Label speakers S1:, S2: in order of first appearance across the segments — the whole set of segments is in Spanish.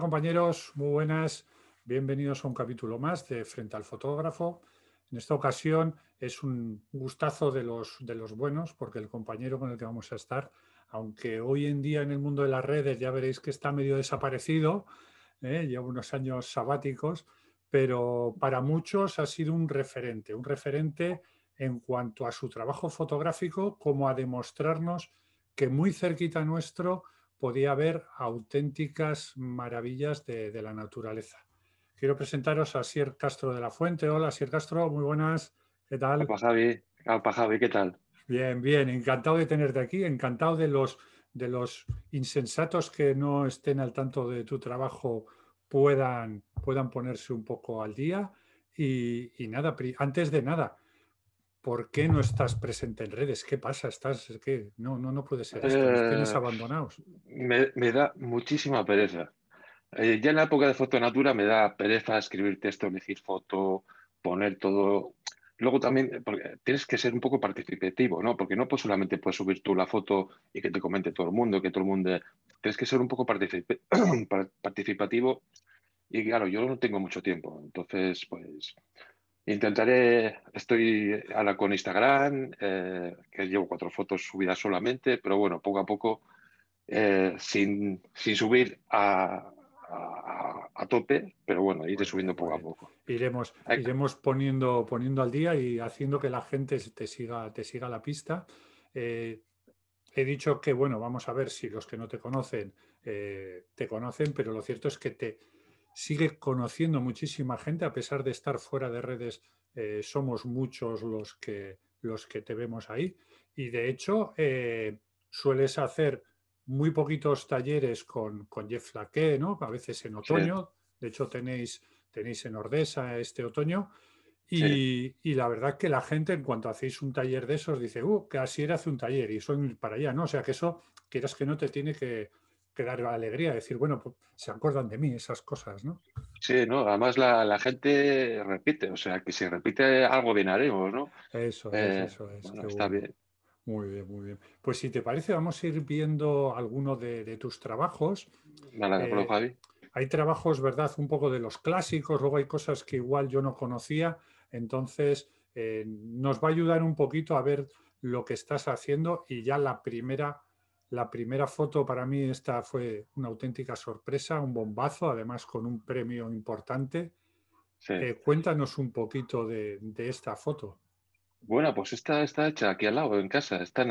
S1: compañeros, muy buenas. Bienvenidos a un capítulo más de Frente al Fotógrafo. En esta ocasión es un gustazo de los, de los buenos porque el compañero con el que vamos a estar, aunque hoy en día en el mundo de las redes ya veréis que está medio desaparecido, ¿eh? lleva unos años sabáticos, pero para muchos ha sido un referente, un referente en cuanto a su trabajo fotográfico como a demostrarnos que muy cerquita nuestro podía ver auténticas maravillas de, la naturaleza. Quiero presentaros a Sier Castro de la Fuente. Hola, Sier Castro, muy buenas. ¿Qué tal?
S2: ¿qué tal?
S1: Bien, bien, encantado de tenerte aquí, encantado de los, de los insensatos que no estén al tanto de tu trabajo puedan, puedan ponerse un poco al día. Y, y nada, antes de nada, ¿Por qué no estás presente en redes? ¿Qué pasa? Estás, ¿Qué? no, no, no puede ser. tienes eh, abandonados.
S2: Me, da muchísima pereza. Eh, ya en la época de fotonatura me da pereza escribir texto, elegir foto, poner todo. Luego también eh, porque tienes que ser un poco participativo, ¿no? Porque no pues, solamente puedes subir tú la foto y que te comente todo el mundo, que todo el mundo. Tienes que ser un poco participativo. Y claro, yo no tengo mucho tiempo. Entonces, pues Intentaré, estoy ahora con Instagram, eh, que llevo cuatro fotos subidas solamente, pero bueno, poco a poco, eh, sin, sin, subir a, tope, pero bueno, iré subiendo poco a eh, poco.
S1: Iremos, iremos poniendo, poniendo al día y haciendo que la gente te siga, te siga la pista. he dicho que, bueno, vamos a ver si los que no te conocen te conocen, pero lo cierto es que te, sigue conociendo muchísima gente a pesar de estar fuera de redes. Eh, somos muchos los que, los que te vemos ahí. Y de hecho, eh, sueles hacer muy poquitos talleres con, con Jeff Laqué, ¿no? A veces en otoño. De hecho, tenéis, tenéis en Ordesa este otoño.
S2: Y,
S1: y, la verdad que la gente, en cuanto hacéis un taller de esos, dice, uh, así era hace un taller y soy para allá, ¿no? O sea que eso, quieras que no, te tiene que, que dar alegría, decir, bueno, pues, se acuerdan de mí, esas cosas, ¿no?
S2: Sí, no, además la, gente repite, o sea, que si repite algo bien haremos, ¿no?
S1: Eso es, eh, eso es. está bien. Muy bien, muy bien. Pues si te parece, vamos a ir viendo alguno de, tus trabajos. Nada, eh, Javi. Hay trabajos, ¿verdad? Un poco de los clásicos, luego hay cosas que igual yo no conocía, entonces eh, nos va a ayudar un poquito a ver lo que estás haciendo y ya la primera la primera foto para mí esta fue una auténtica sorpresa, un bombazo, además con un premio importante. Eh, cuéntanos un poquito de, esta foto.
S2: Bueno, pues esta está hecha aquí al lado, en casa, está en,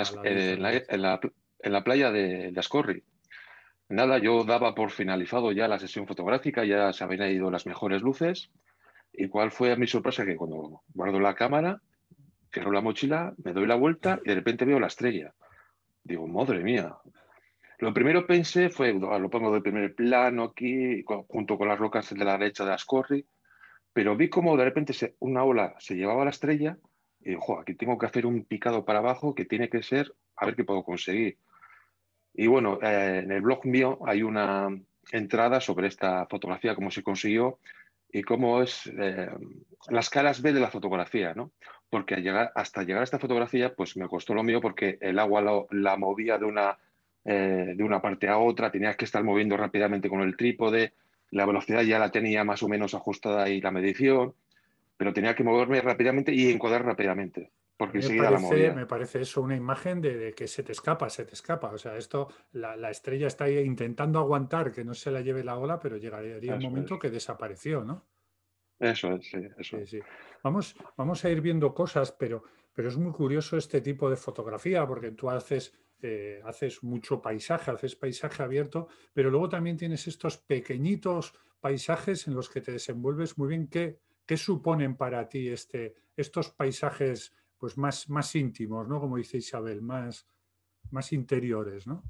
S2: la, playa de Las Corri. Nada, yo daba por finalizado ya la sesión fotográfica, ya se habían ido las mejores luces. Y cuál fue mi sorpresa que cuando guardo la cámara, cierro la mochila, me doy la vuelta y de repente veo la estrella. Digo, madre mía. Lo primero pensé fue, ah, lo pongo de primer plano aquí, junto con las rocas de la derecha de Ascorri, pero vi como de repente una ola se llevaba a la estrella y digo, aquí tengo que hacer un picado para abajo que tiene que ser, a ver qué puedo conseguir. Y bueno, eh, en el blog mío hay una entrada sobre esta fotografía, cómo se consiguió, y cómo es eh, las caras B de la fotografía, ¿no? Porque llegar, hasta llegar a esta fotografía, pues me costó lo mío porque el agua la movía de una, eh, de una parte a otra, tenías que estar moviendo rápidamente con el trípode, la velocidad ya la tenía más o menos ajustada y la medición, pero tenía que moverme rápidamente y encuadrar rápidamente me parece, me
S1: parece eso una imagen de, que se te escapa, se te escapa. O sea, esto, la, estrella está intentando aguantar que no se la lleve la ola, pero llegaría un momento que desapareció, ¿no? Eso es, sí, Vamos, vamos a ir viendo cosas, pero, pero es muy curioso este tipo de fotografía, porque tú haces, eh, haces mucho paisaje, haces paisaje abierto, pero luego también tienes estos pequeñitos paisajes en los que te desenvuelves muy bien. ¿Qué, qué suponen para ti este, estos paisajes? pues más, más íntimos, ¿no? Como dice Isabel, más, más interiores, ¿no?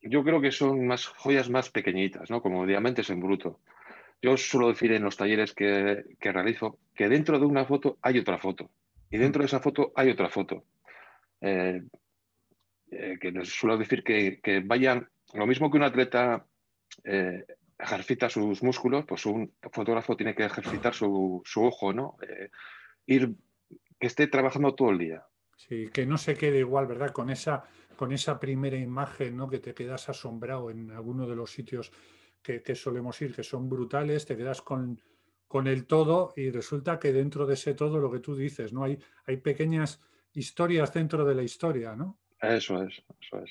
S2: Yo creo que son más joyas más pequeñitas, ¿no? Como diamantes en bruto. Yo suelo decir en los talleres que, que realizo que dentro de una foto hay otra foto y dentro de esa foto hay otra foto. Eh, eh, que les suelo decir que, vayan, lo mismo que un atleta eh, ejercita sus músculos, pues un fotógrafo tiene que ejercitar su, su ojo, ¿no? ir esté trabajando todo el día.
S1: Sí, que no se quede igual, ¿verdad? Con esa, con esa primera imagen, ¿no? Que te quedas asombrado en alguno de los sitios que, solemos ir, que son brutales, te quedas con, con, el todo y resulta que dentro de ese todo lo que tú dices, ¿no? Hay, hay pequeñas historias dentro de la historia, ¿no?
S2: Eso es, eso es.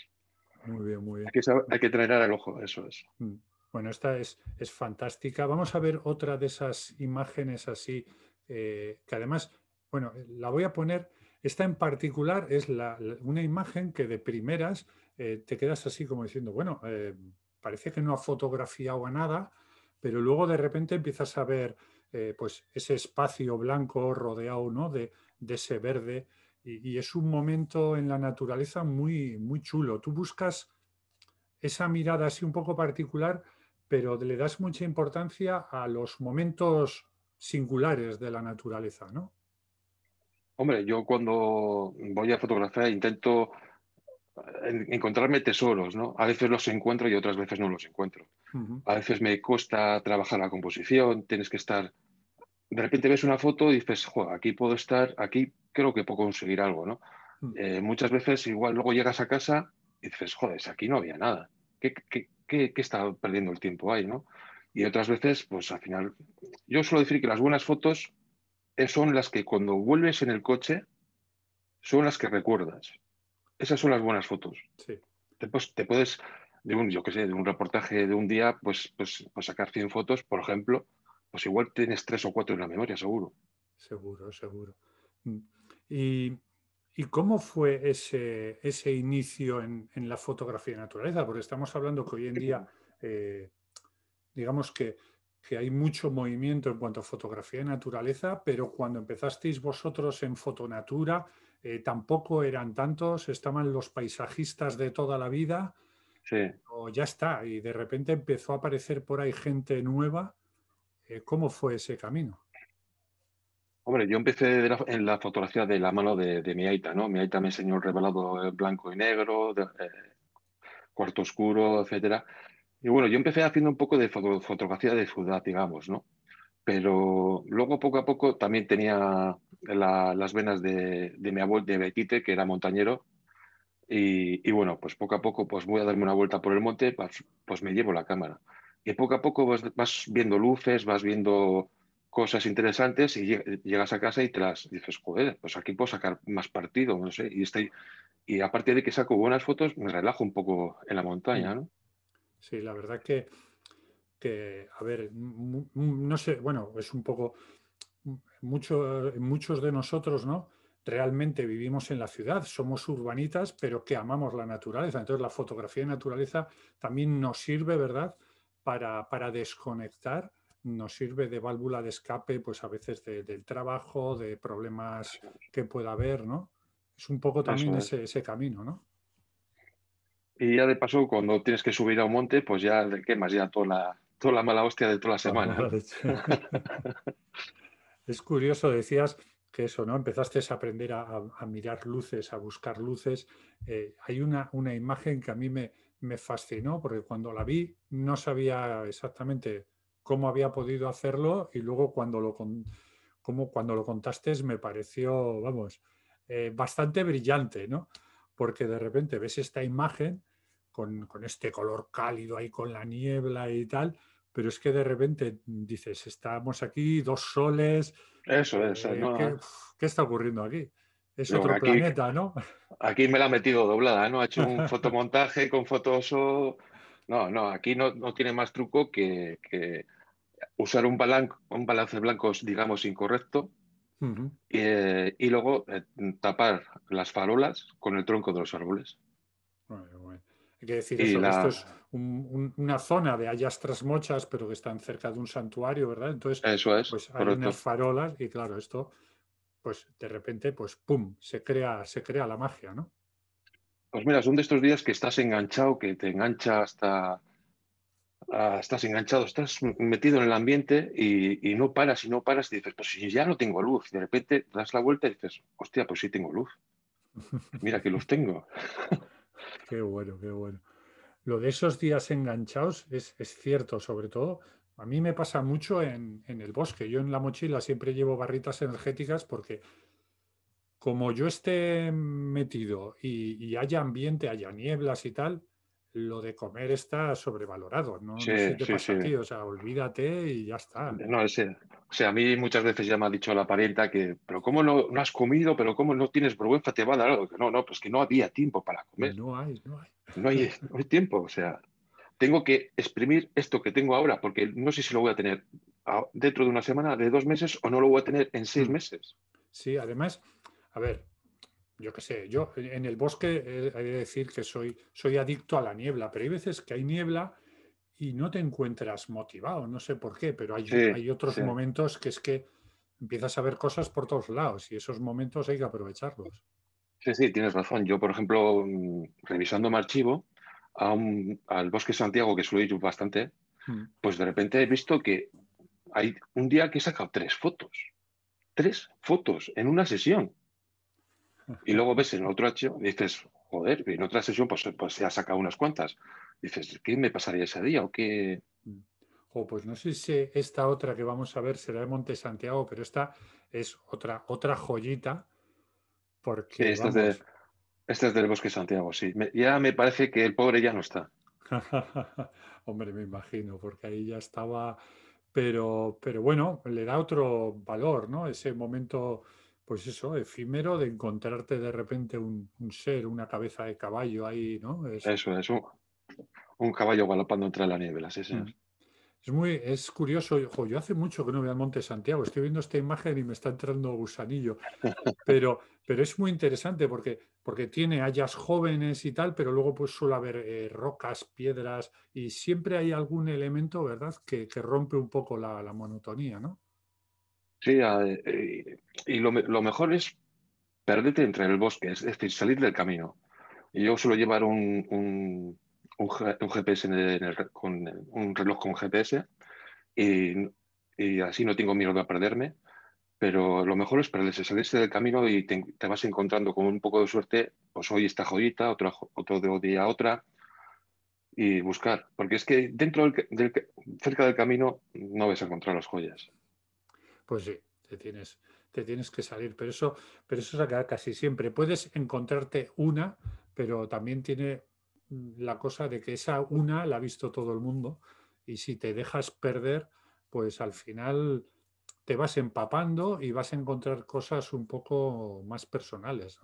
S2: Muy bien, muy bien. Hay que, traer al ojo, eso es. Mm.
S1: Bueno, esta es, es fantástica. Vamos a ver otra de esas imágenes así, eh, que además bueno, eh, la voy a poner, esta en particular es una imagen que de primeras eh, te quedas así como diciendo, bueno, eh, parece que no ha fotografiado a nada, pero luego de repente empiezas a ver pues ese espacio blanco rodeado ¿no? de, ese verde y, y, es un momento en la naturaleza muy, muy chulo. Tú buscas esa mirada así un poco particular, pero le das mucha importancia a los momentos singulares de la naturaleza, ¿no?
S2: Hombre, yo cuando voy a fotografiar intento eh, encontrarme tesoros, ¿no? A veces los encuentro y otras veces no los encuentro. A veces me cuesta trabajar la composición, tienes que estar... De repente ves una foto y dices, Joder, aquí puedo estar, aquí creo que puedo conseguir algo, ¿no? Mm. Eh, muchas veces igual luego llegas a casa y dices, joder, aquí no había nada. qué, qué está perdiendo el tiempo ahí, no? Y otras veces, pues al final, yo suelo decir que las buenas fotos eh, son las que cuando vuelves en el coche son las que recuerdas. Esas son las buenas fotos. Sí. Te, puedes, de un, yo qué sé, de un reportaje de un día, pues, pues, pues sacar 100 fotos, por ejemplo, pues igual tienes tres o cuatro en la memoria, seguro. Seguro, seguro.
S1: Mm. ¿Y, cómo fue ese, ese inicio en, la fotografía de naturaleza? Porque estamos hablando que hoy en día, eh, digamos que que hay mucho movimiento en cuanto a fotografía de naturaleza, pero cuando empezasteis vosotros en Fotonatura, eh, tampoco eran tantos, estaban los paisajistas de toda la vida. Sí. ya está, y de repente empezó a aparecer por ahí gente nueva. Eh, ¿Cómo fue ese camino?
S2: Hombre, yo empecé en la fotografía de la mano de, de, mi Aita, ¿no? Mi Aita me enseñó el revelado blanco y negro, eh, cuarto oscuro, etcétera. Y bueno, yo empecé haciendo un poco de fotografía de ciudad, digamos, ¿no? Pero luego poco a poco también tenía las venas de, de mi abuelo, de Betite, que era montañero. Y, y, bueno, pues poco a poco pues voy a darme una vuelta por el monte, pues, me llevo la cámara. Y poco a poco vas, vas viendo luces, vas viendo cosas interesantes y llegas a casa y te las dices, joder, pues aquí puedo sacar más partido, no sé, y estoy, y aparte de que saco buenas fotos, me relajo un poco en la montaña, ¿no?
S1: sí, la verdad que, que a ver, no sé, bueno, es un poco, mucho, eh, muchos de nosotros, ¿no? Realmente vivimos en la ciudad, somos urbanitas, pero que amamos la naturaleza. Entonces la fotografía de naturaleza también nos sirve, ¿verdad? Para, para desconectar nos sirve de válvula de escape, pues a veces del trabajo, de problemas que pueda haber, ¿no? Es un poco también ese, camino, ¿no?
S2: Y ya de paso, cuando tienes que subir a un monte, pues ya le quemas ya toda la, toda la mala hostia de toda la semana.
S1: es curioso, decías que eso, ¿no? Empezaste a aprender a, mirar luces, a buscar luces. Eh, hay una, una, imagen que a mí me, me fascinó, porque cuando la vi no sabía exactamente cómo había podido hacerlo y luego cuando lo, como cuando lo contaste me pareció, vamos, eh, bastante brillante, ¿no? porque de repente ves esta imagen con, este color cálido ahí con la niebla y tal, pero es que de repente dices, estamos aquí, dos soles.
S2: Eso es. Eh, eh?
S1: ¿qué, está ocurriendo aquí? Es otro planeta, ¿no?
S2: Aquí me la ha metido doblada, ¿no? Ha hecho un fotomontaje con fotos... No, no, aquí no, tiene más truco que, usar un, un balance blanco, digamos, incorrecto, eh, y luego eh, tapar las farolas con el tronco de los árboles.
S1: Hay que decir eso, esto es una zona de hayas trasmochas, pero que están cerca de un santuario, ¿verdad? Entonces, eso es, pues hay unas farolas y claro, esto, pues de repente, pues pum, se crea, se crea la magia, ¿no?
S2: Pues mira, son de estos días que estás enganchado, que te engancha hasta, estás enganchado, estás metido en el ambiente y, no paras y no paras y dices, pues si ya no tengo luz, de repente das la vuelta y dices, hostia, pues sí tengo luz. Mira que luz tengo.
S1: qué bueno, qué bueno. Lo de esos días enganchados es, cierto, sobre todo. A mí me pasa mucho en, el bosque. Yo en la mochila siempre llevo barritas energéticas porque como yo esté metido y, y, haya ambiente, haya nieblas y tal, lo de comer está sobrevalorado, ¿no? pasa, o sea, olvídate y ya está. No,
S2: eh, o sea, a mí muchas veces ya me ha dicho la parienta que, pero ¿cómo no, has comido? ¿Pero cómo no tienes vergüenza? Te va a dar algo. No, no, pues que no había tiempo para comer. No hay, no hay. No hay, no hay tiempo, o sea, tengo que exprimir esto que tengo ahora, porque no sé si lo voy a tener dentro de una semana, de dos meses, o no lo voy a tener en seis hmm. meses.
S1: Sí, además, a ver, yo qué sé, yo en el bosque hay eh, que decir que soy, soy adicto a la niebla, pero hay veces que hay niebla y no te encuentras motivado, no sé por qué, pero hay, hay otros momentos que es que empiezas a ver cosas por todos lados y esos momentos hay que aprovecharlos.
S2: Sí, sí, tienes razón. Yo, por ejemplo, mm, revisando mi archivo, al Bosque Santiago, que suelo ir bastante, mm. pues de repente he visto que hay un día que he sacado tres fotos. Tres fotos en una sesión. Y luego ves en otro hacho dices, joder, en otra sesión pues, pues se ha sacado unas cuantas. dices, ¿qué me pasaría ese día o qué?
S1: Oh, pues no sé si esta otra que vamos a ver será de Monte Santiago, pero esta es otra, otra joyita. Porque,
S2: esta, es del Bosque Santiago, sí. ya me parece que el pobre ya no está.
S1: Hombre, me imagino, porque ahí ya estaba. Pero, pero bueno, le da otro valor, ¿no? Ese momento pues eso, efímero de encontrarte de repente un, ser, una cabeza de caballo ahí, ¿no? Es... Eso
S2: es, un, caballo galopando entre la niebla, sí, sí. Mm.
S1: Es muy, es curioso, Ojo, yo hace mucho que no veo al Monte Santiago, estoy viendo esta imagen y me está entrando gusanillo, pero, pero es muy interesante porque, porque tiene hayas jóvenes y tal, pero luego pues suele haber eh, rocas, piedras y siempre hay algún elemento, ¿verdad?, que, rompe un poco la monotonía, ¿no?
S2: Sí, eh, y lo, mejor es perderte entre el bosque, es decir, salir del camino. yo suelo llevar un, un, GPS con eh, un reloj con GPS y, así no tengo miedo de perderme. Pero lo mejor es perderse, salirse del camino y te, vas encontrando con un poco de suerte, pues hoy esta joyita, otro, otro día otra, y buscar. Porque es que dentro del, cerca del camino no vas a encontrar las joyas
S1: pues sí, te tienes, te tienes que salir. Pero eso, pero eso es casi siempre. Puedes encontrarte una, pero también tiene mm, la cosa de que esa una la ha visto todo el mundo y si te dejas perder, pues al final te vas empapando y vas a encontrar cosas un poco más personales.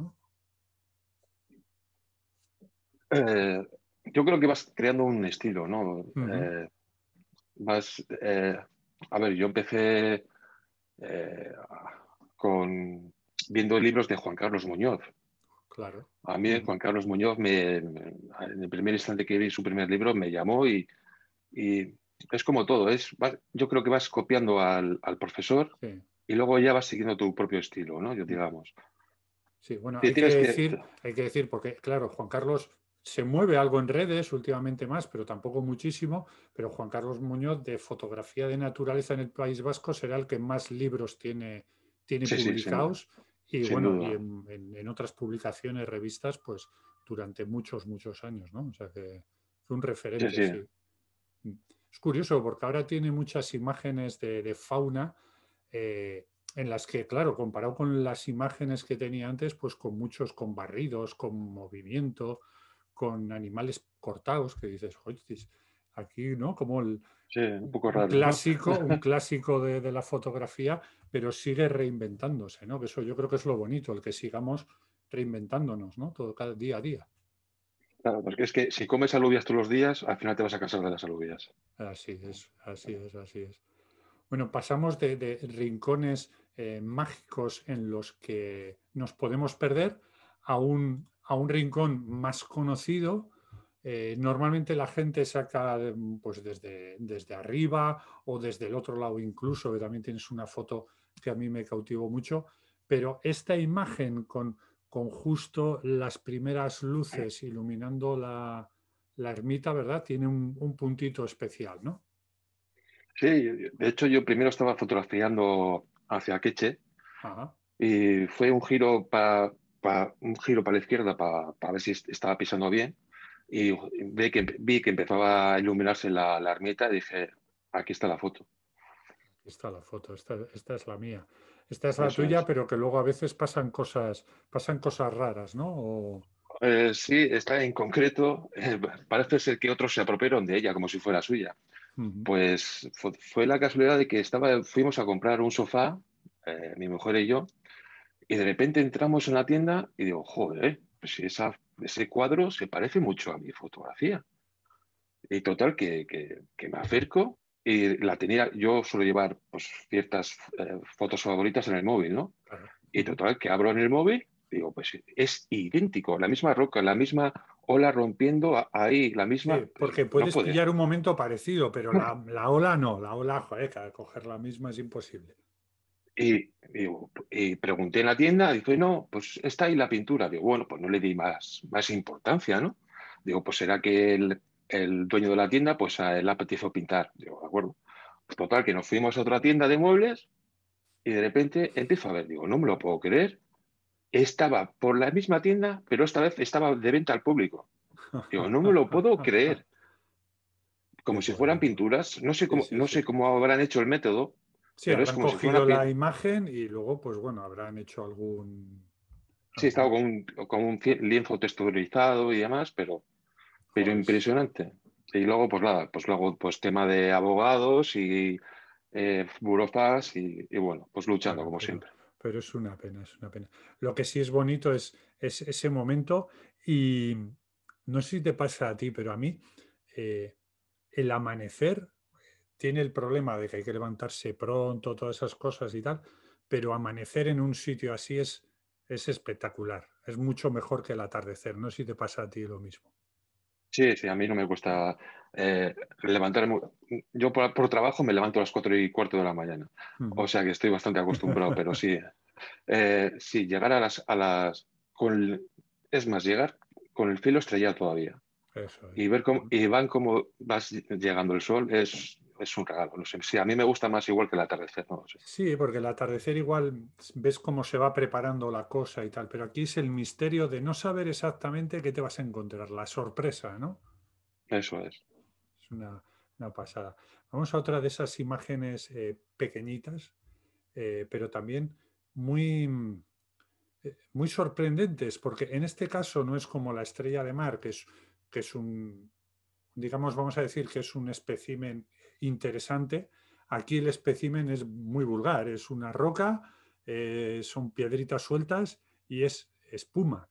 S2: Eh, yo creo que vas creando un estilo, ¿no? Eh, vas, eh, a ver, yo empecé eh, con, viendo libros de Juan Carlos Muñoz. Claro. A mí Juan Carlos Muñoz, me, en el primer instante que vi su primer libro, me llamó y, es como todo. Es, yo creo que vas copiando al, profesor y luego ya vas siguiendo tu propio estilo, ¿no? Yo digamos.
S1: Sí, bueno, hay que, decir, hay que decir, porque claro, Juan Carlos se mueve algo en redes últimamente más, pero tampoco muchísimo, pero Juan Carlos Muñoz de fotografía de naturaleza en el País Vasco será el que más libros tiene, tiene publicados y bueno, en, otras publicaciones, revistas, pues durante muchos, muchos años, ¿no? O sea que fue un referente. Mm. es curioso porque ahora tiene muchas imágenes de, fauna eh, en las que, claro, comparado con las imágenes que tenía antes, pues con muchos, con barridos, con movimiento, con animales cortados que dices, aquí, ¿no? Como el clásico, un clásico de, la fotografía, pero sigue reinventándose, ¿no? eso yo creo que es lo bonito, el que sigamos reinventándonos, ¿no? Todo cada día a día.
S2: Claro, porque es que si comes alubias todos los días, al final te vas a cansar de las alubias.
S1: Así es, así es, así es. Bueno, pasamos de, rincones eh, mágicos en los que nos podemos perder a un a un rincón más conocido, eh, normalmente la gente saca pues desde, desde arriba o desde el otro lado incluso, también tienes una foto que a mí me cautivó mucho, pero esta imagen con, con justo las primeras luces iluminando la, ermita, ¿verdad? Tiene un, puntito especial, ¿no?
S2: Sí, de hecho yo primero estaba fotografiando hacia Queche y fue un giro para un giro para la izquierda para, para ver si estaba pisando bien y vi que, vi que empezaba a iluminarse la, la ermita y dije, aquí está la foto.
S1: está la foto, esta, esta es la mía. Esta es la tuya, pero que luego a veces pasan cosas, pasan cosas raras, ¿no? O...
S2: Eh, sí, está en concreto. Eh, parece ser que otros se apropiaron de ella como si fuera suya. Pues fue, la casualidad de que estaba, fuimos a comprar un sofá, eh, mi mujer y yo, y de repente entramos en la tienda y digo, joder, pues esa, ese cuadro se parece mucho a mi fotografía. Y total, que, me acerco y la tenía, yo suelo llevar pues, ciertas eh, fotos favoritas en el móvil, ¿no? Y total, que abro en el móvil, digo, pues es idéntico, la misma roca, la misma ola rompiendo ahí, la misma... porque puedes pillar
S1: un momento parecido, pero la, la, ola no, la ola, joder, coger la misma es imposible.
S2: Y, pregunté en la tienda, dice, no, pues está ahí la pintura. Digo, bueno, pues no le di más, más importancia, ¿no? Digo, pues será que el, dueño de la tienda, pues a él le pintar. Digo, de acuerdo. Pues total, que nos fuimos a otra tienda de muebles y de repente empiezo a ver, digo, no me lo puedo creer. Estaba por la misma tienda, pero esta vez estaba de venta al público. Digo, no me lo puedo creer. Como si fueran pinturas, no sé cómo, no sé cómo habrán hecho el método, Sí, habrán cogido la
S1: imagen y luego, pues bueno, habrán hecho algún
S2: Sí, está con un, lienzo texturizado y demás, pero, pero impresionante. Y luego, pues nada, pues luego, pues tema de abogados y eh, y, bueno, pues luchando como siempre.
S1: Pero es una pena, es una pena. Lo que sí es bonito es, ese momento y no sé si te pasa a ti, pero a mí eh, el amanecer tiene el problema de que hay que levantarse pronto, todas esas cosas y tal, pero amanecer en un sitio así es, es espectacular, es mucho mejor que el atardecer, no si te pasa a ti lo mismo.
S2: Sí, sí, a mí no me cuesta eh, levantarme. Mm, yo por, trabajo me levanto a las cuatro y cuarto de la mañana, o sea que estoy bastante acostumbrado, pero sí, eh, sí, llegar a las... A las con, es más, llegar con el filo estrellado todavía. y ver cómo, y van cómo vas llegando el sol es es un regalo. No sé, si a mí me gusta más igual que el atardecer. No sé.
S1: Sí, porque el atardecer igual ves cómo se va preparando la cosa y tal, pero aquí es el misterio de no saber exactamente qué te vas a encontrar, la sorpresa, ¿no? Eso es. Es una, pasada. Vamos a otra de esas imágenes eh, pequeñitas, eh, pero también muy eh, muy sorprendentes, porque en este caso no es como la estrella de mar, que es, que es un, digamos, vamos a decir que es un espécimen interesante. Aquí el espécimen es muy vulgar, es una roca, eh, son piedritas sueltas y es espuma.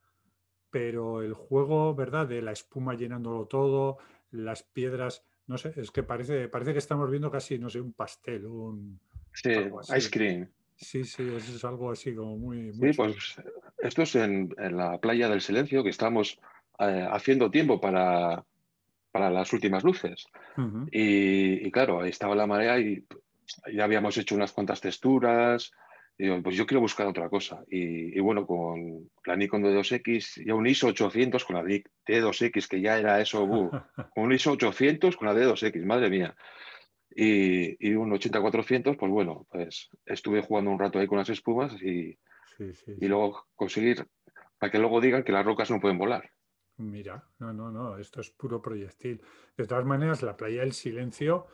S1: Pero el juego, ¿verdad? De la espuma llenándolo todo, las piedras, no sé, es que parece, parece que estamos viendo casi, no sé, un pastel, un...
S2: ice cream.
S1: Sí, sí, es algo así como muy... sí,
S2: pues esto es en, la playa del silencio que estamos eh, haciendo tiempo para para las últimas luces. y, claro, ahí estaba la marea y ya pues, habíamos hecho unas cuantas texturas. Y pues yo quiero buscar otra cosa. Y, bueno, con la Nikon d 2X, y un ISO 800 con la D2X, que ya era eso, un ISO 800 con la D2X, madre mía. Y, un 8400 400 pues bueno, pues estuve jugando un rato ahí con las espumas y luego conseguir, para que luego digan que las rocas no pueden volar.
S1: Mira, no, no, no, esto es puro proyectil. De todas maneras, la playa del silencio,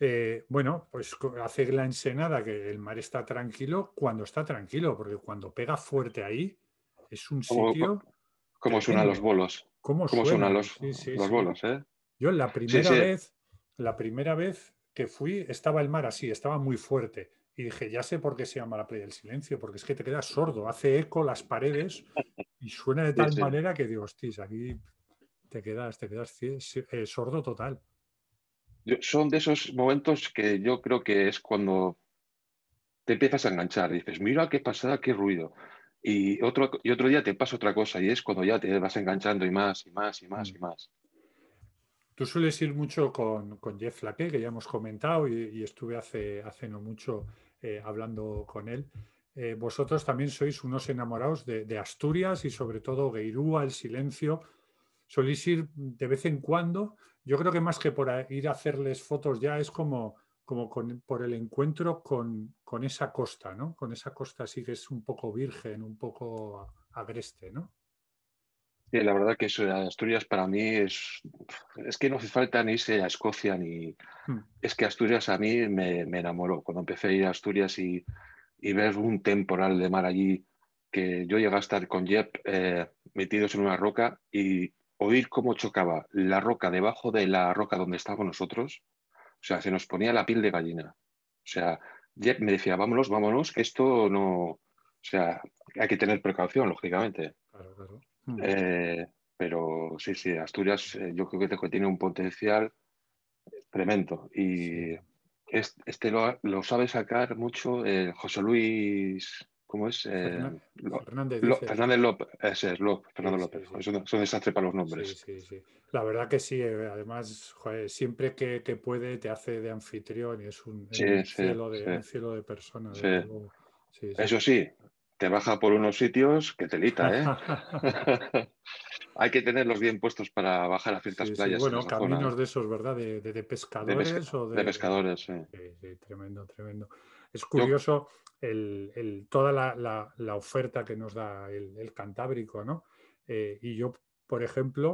S1: eh, bueno, pues hace la ensenada que el mar está tranquilo cuando está tranquilo, porque cuando pega fuerte ahí, es un sitio. como suenan los bolos? Como suenan los, bolos? Eh? Yo la primera vez, la primera vez que fui, estaba el mar así, estaba muy fuerte. Y dije, ya sé por qué se llama la playa del silencio, porque es que te quedas sordo, hace eco las paredes y suena de tal manera que digo, hostis, aquí te quedas, te quedas eh, sordo total.
S2: son de esos momentos que yo creo que es cuando te empiezas a enganchar, dices, mira qué pasada, qué ruido. Y otro, y otro día te pasa otra cosa y es cuando ya te vas enganchando y más y más y más y mm. más.
S1: Tú sueles ir mucho con, Jeff Flaque, que ya hemos comentado y, estuve hace, no mucho eh, hablando con él. Eh, vosotros también sois unos enamorados de, Asturias y sobre todo Geirúa, El Silencio. Solís ir de vez en cuando. Yo creo que más que por ir a hacerles fotos ya es como, como por el encuentro con, con, esa costa, ¿no? Con esa costa sí que es un poco virgen, un poco agreste, ¿no?
S2: Sí, la verdad que eso de Asturias para mí es, es que no hace falta ni irse a Escocia ni... Hmm. Es que Asturias a mí me, enamoró. Cuando empecé a ir a Asturias y, y, ver un temporal de mar allí, que yo llegué a estar con Jep eh, metidos en una roca y oír cómo chocaba la roca debajo de la roca donde estábamos nosotros, o sea, se nos ponía la piel de gallina. O sea, Jep me decía, vámonos, vámonos, que esto no... O sea, hay que tener precaución, lógicamente. Claro,
S1: claro. Hmm.
S2: Eh, pero sí, sí, Asturias eh, yo creo que tiene un potencial tremendo y este, lo, sabe sacar mucho José Luis, ¿cómo es? Eh, Fernández, López, es López, Fernando López, sí, sí. Son, para los nombres.
S1: La verdad que sí, además siempre que, puede te hace de anfitrión y es un, cielo, de, un cielo de personas. Eso sí,
S2: te baja por unos sitios que telita, ¿eh? Hay que tenerlos bien puestos para bajar a ciertas playas. bueno, caminos ¿eh?
S1: de esos, ¿verdad? De, pescadores. o de
S2: pescadores, sí.
S1: Tremendo, tremendo. Es curioso toda la, oferta que nos da el, Cantábrico, ¿no? Eh, y yo, por ejemplo,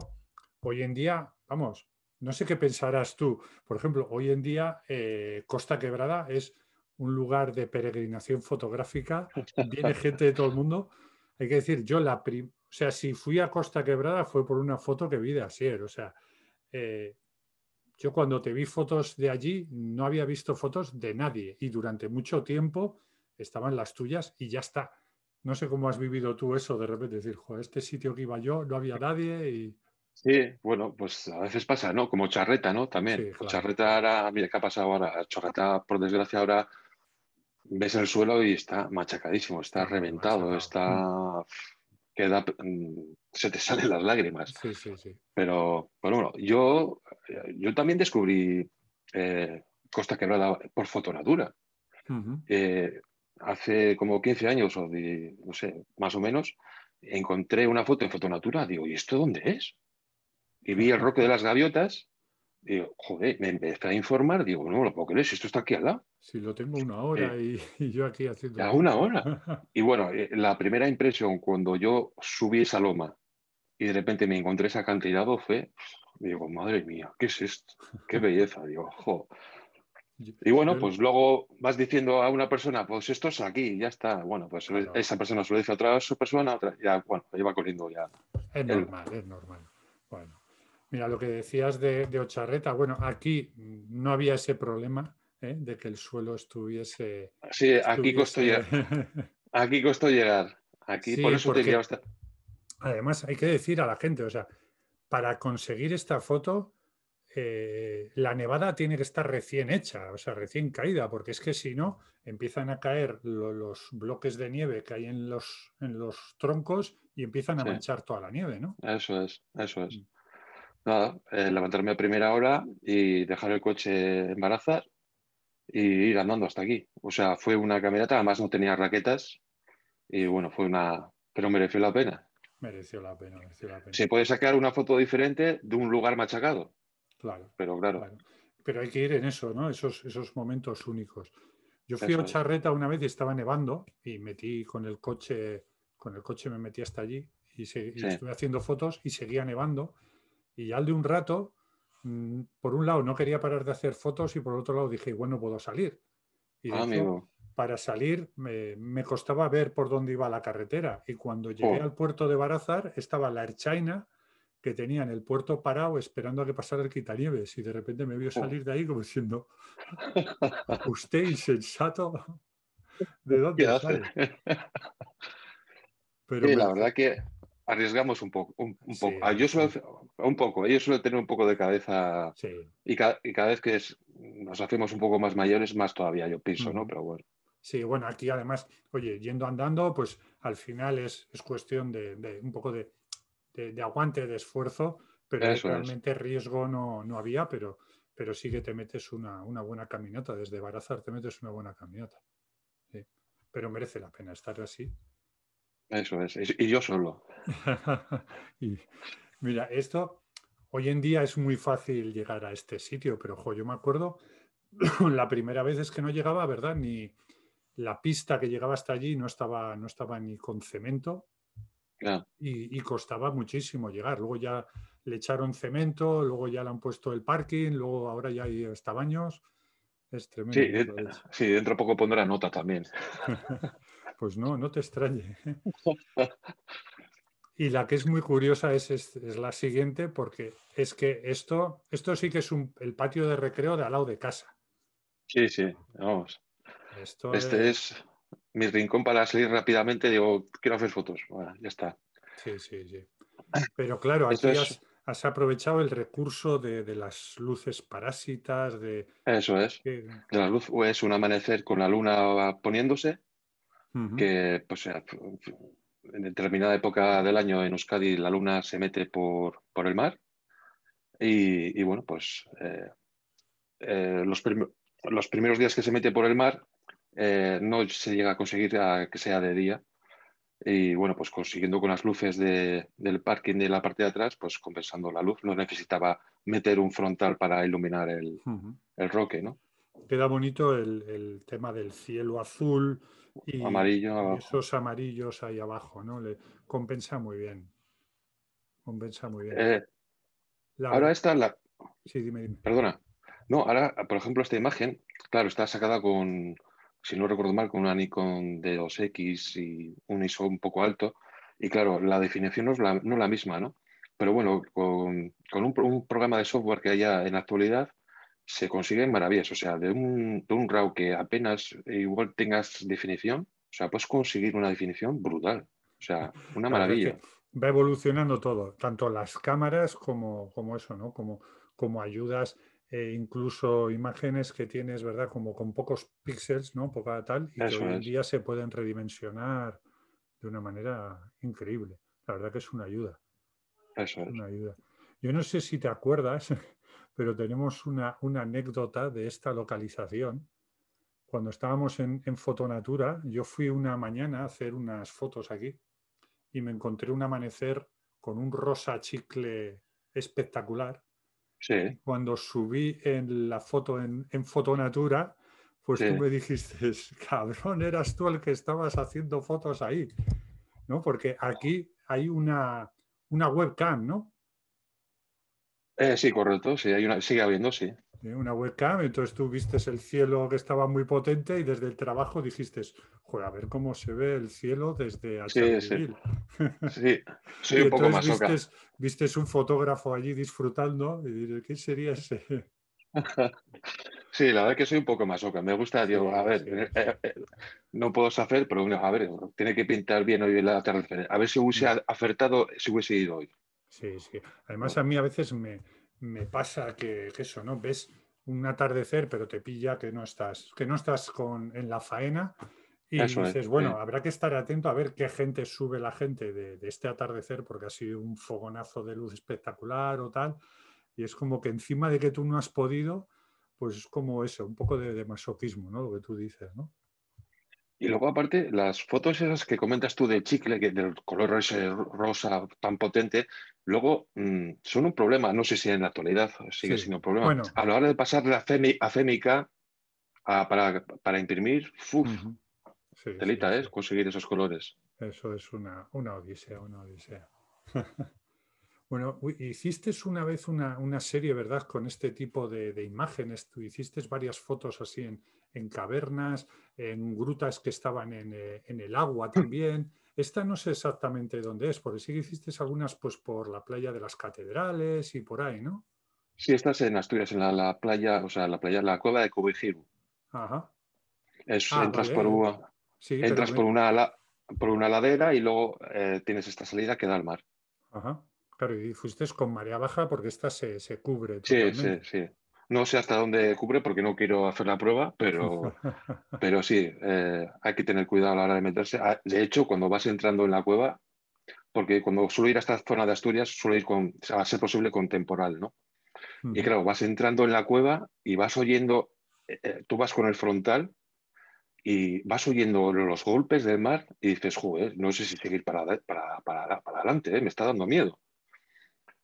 S1: hoy en día, vamos, no sé qué pensarás tú. Por ejemplo, hoy en día eh, Costa Quebrada es un lugar de peregrinación fotográfica, viene gente de todo el mundo. Hay que decir, yo la prim o sea, si fui a Costa Quebrada fue por una foto que vi de Asier, o sea, eh, yo cuando te vi fotos de allí no había visto fotos de nadie y durante mucho tiempo estaban las tuyas y ya está. No sé cómo has vivido tú eso de repente, decir, este sitio que iba yo no había nadie y...
S2: Sí, bueno, pues a veces pasa, ¿no? Como charreta, ¿no? También. Pues charreta ahora, mira, ¿qué ha pasado ahora? Charreta, por desgracia, ahora ves el suelo y está machacadísimo, está reventado, está... Queda, mm, se te salen las lágrimas. Pero, bueno, yo, yo también descubrí eh, Costa Quebrada por fotonatura. Eh, hace como 15 años o no sé, más o menos, encontré una foto en fotonatura, digo, ¿y esto dónde es? Y vi el roque de las gaviotas joder, me empecé a informar, digo, no lo puedo creer, si esto está aquí al lado. Si lo
S1: tengo una eh, hora eh, y, yo aquí haciendo. A una hora.
S2: Y bueno, eh, la primera impresión cuando yo subí esa loma y de repente me encontré esa de fe, digo, madre mía, ¿qué es esto? Qué belleza, digo, Y bueno, pues luego vas diciendo a una persona, pues esto es aquí, ya está. Bueno, pues esa persona se lo dice a otra su persona, otra, ya, bueno, ahí va corriendo ya. Es normal,
S1: es normal. Bueno. Mira, lo que decías de, Ocharreta, bueno, aquí no había ese problema ¿eh? de que el suelo estuviese. Sí, aquí costó llegar.
S2: Aquí costó llegar. Aquí por eso te hasta...
S1: Además, hay que decir a la gente, o sea, para conseguir esta foto, eh, la nevada tiene que estar recién hecha, o sea, recién caída, porque es que si no, empiezan a caer los bloques de nieve que hay en los, en los troncos y empiezan a manchar toda la nieve, ¿no?
S2: Eso es, eso es. Mm. Eh, levantarme a primera hora y dejar el coche embarazar y ir andando hasta aquí. O sea, fue una caminata, además no tenía raquetas y bueno, fue una... pero mereció la pena.
S1: Mereció la pena, mereció la pena.
S2: Se puede sacar una foto diferente de un lugar machacado. Claro. Pero claro.
S1: Pero hay que ir en eso, ¿no? Esos, esos momentos únicos. Yo fui a Charreta una vez y estaba nevando y metí con el coche, con el coche me metí hasta allí y, estuve haciendo fotos y seguía nevando y al de un rato, mm, por un lado no quería parar de hacer fotos y por otro lado dije, bueno, puedo salir. Y ah, para salir me, costaba ver por dónde iba la carretera. Y cuando llegué oh. al puerto de Barazar estaba la Erchaina que tenía en el puerto parado esperando a que pasara el quitanieves y de repente me vio oh. salir de ahí como diciendo, usted insensato, ¿de dónde sale?
S2: Pero sí, la verdad que arriesgamos un poco. Un, poco. ellos yo tener un poco de cabeza. Y, cada vez que nos hacemos un poco más mayores, más todavía yo pienso, ¿no? Pero bueno.
S1: Sí, bueno, aquí además, oye, yendo andando, pues al final es, cuestión de, un poco de, aguante, de esfuerzo, pero realmente riesgo no, había, pero, pero sí que te metes una, buena caminata. Desde Barazar te metes una buena caminata. Pero merece la pena estar así.
S2: Eso es, y yo solo.
S1: mira, esto hoy en día es muy fácil llegar a este sitio, pero yo me acuerdo la primera vez es que no llegaba, ¿verdad? Ni la pista que llegaba hasta allí no estaba, no estaba ni con cemento. Y, costaba muchísimo llegar. Luego ya le echaron cemento, luego ya le han puesto el parking, luego ahora ya hay hasta baños. Es tremendo.
S2: Sí, eh, dentro poco pondrá nota también.
S1: pues no, no te extrañe. Y la que es muy curiosa es, es, la siguiente, porque es que esto, esto sí que es un, el patio de recreo de al lado de casa.
S2: Sí, sí, vamos.
S1: este
S2: es... mi rincón para salir rápidamente. Digo, quiero hacer fotos. Bueno, ya está.
S1: Sí, sí, sí. Pero claro, aquí has, aprovechado el recurso de, las luces parásitas. De... Eso es. De
S2: la luz, o es un amanecer con la luna poniéndose que pues, eh, en determinada época del año en Euskadi la luna se mete por, el mar y, bueno, pues eh, eh, los, primeros días que se mete por el mar no se llega a conseguir que sea de día y bueno, pues consiguiendo con las luces del parking de la parte de atrás, pues compensando la luz, no necesitaba meter un frontal para iluminar el, roque, ¿no?
S1: Queda bonito el tema del cielo azul, esos amarillos ahí abajo, ¿no? Le compensa muy bien. Compensa muy bien. Eh, ahora
S2: esta la. Sí, dime, Perdona. No, ahora, por ejemplo, esta imagen, claro, está sacada con, si no recuerdo mal, con una Nikon de 2X y un ISO un poco alto. Y claro, la definición no es la, misma, ¿no? Pero bueno, con, un, un, programa de software que haya en la actualidad, se consiguen maravillas. O sea, de un, de un RAW que apenas eh, igual tengas definición, o sea, puedes conseguir una definición brutal. O sea, una maravilla.
S1: va evolucionando todo, tanto las cámaras como, como eso, ¿no? Como, como ayudas, e incluso imágenes que tienes, ¿verdad? Como con pocos píxeles, ¿no? Poca tal, y que hoy en día se pueden redimensionar de una manera increíble. La verdad que es una ayuda. Eso es. Una ayuda. Yo no sé si te acuerdas pero tenemos una, anécdota de esta localización. Cuando estábamos en, en Fotonatura, yo fui una mañana a hacer unas fotos aquí y me encontré un amanecer con un rosa chicle espectacular. Sí. Cuando subí en la foto en, en Fotonatura, pues tú me dijiste, cabrón, eras tú el que estabas haciendo fotos ahí, ¿no? Porque aquí hay una, una webcam, ¿no?
S2: Eh, sí, correcto, sí, hay una, sigue habiendo, sí.
S1: Eh, una webcam, entonces tú viste el cielo que estaba muy potente y desde el trabajo dijiste, joder, a ver cómo se ve el cielo desde aquí. Sí, sí. sí, soy un poco más vistes, vistes un fotógrafo allí disfrutando y dices, ¿qué sería ese?
S2: Sí, la verdad es que soy un poco masoca. Me gusta, digo, a ver, eh, no puedo saber, pero bueno, a ver, tiene que pintar bien hoy la atardecer. A ver si hubiese mm. acertado, si hubiese ido hoy.
S1: Sí, sí. Además, a mí a veces me, pasa que, eso, ¿no? Ves un atardecer, pero te pilla que no estás, que no estás con, en la faena y dices, bueno, habrá que estar atento a ver qué gente sube la gente de, este atardecer porque ha sido un fogonazo de luz espectacular o tal. Y es como que encima de que tú no has podido, pues es como eso, un poco de, de masoquismo, ¿no? Lo que tú dices, ¿no?
S2: Y luego, aparte, las fotos esas que comentas tú de chicle, que del color ese rosa tan potente, luego mm, son un problema. No sé si en la actualidad sigue siendo un problema. A la hora de pasar la acémica a, para, imprimir, ¡fuf! es ¿eh? conseguir esos colores.
S1: Eso es una, odisea, una odisea. bueno, hiciste una vez una, serie, ¿verdad?, con este tipo de, de imágenes. Tú hiciste varias fotos así en, en cavernas, en grutas que estaban en, eh, el agua hmm. también. Esta no sé exactamente dónde es, porque sí que hiciste algunas pues, por la playa de las catedrales y por ahí, ¿no?
S2: Sí, esta es en Asturias, en la, playa, o sea, la playa, la cueva de Cubijiru. Ajá. Ah, entras por una, entras por una, por una ladera y luego eh, tienes esta salida que da al mar.
S1: Ajá. Claro, y fuiste con marea baja porque esta se, se cubre. Sí, sí,
S2: sí. No sé hasta dónde cubre porque no quiero hacer la prueba, pero, pero sí, eh, hay que tener cuidado a la hora de meterse. Ah, de hecho, cuando vas entrando en la cueva, porque cuando suelo ir a esta zona de Asturias, suelo ir con, a ser posible con temporal, ¿no? Y claro, vas entrando en la cueva y vas oyendo, eh, eh, tú vas con el frontal y vas oyendo los golpes del mar y dices, joder, no sé si seguir para, para, para, adelante, me está dando miedo.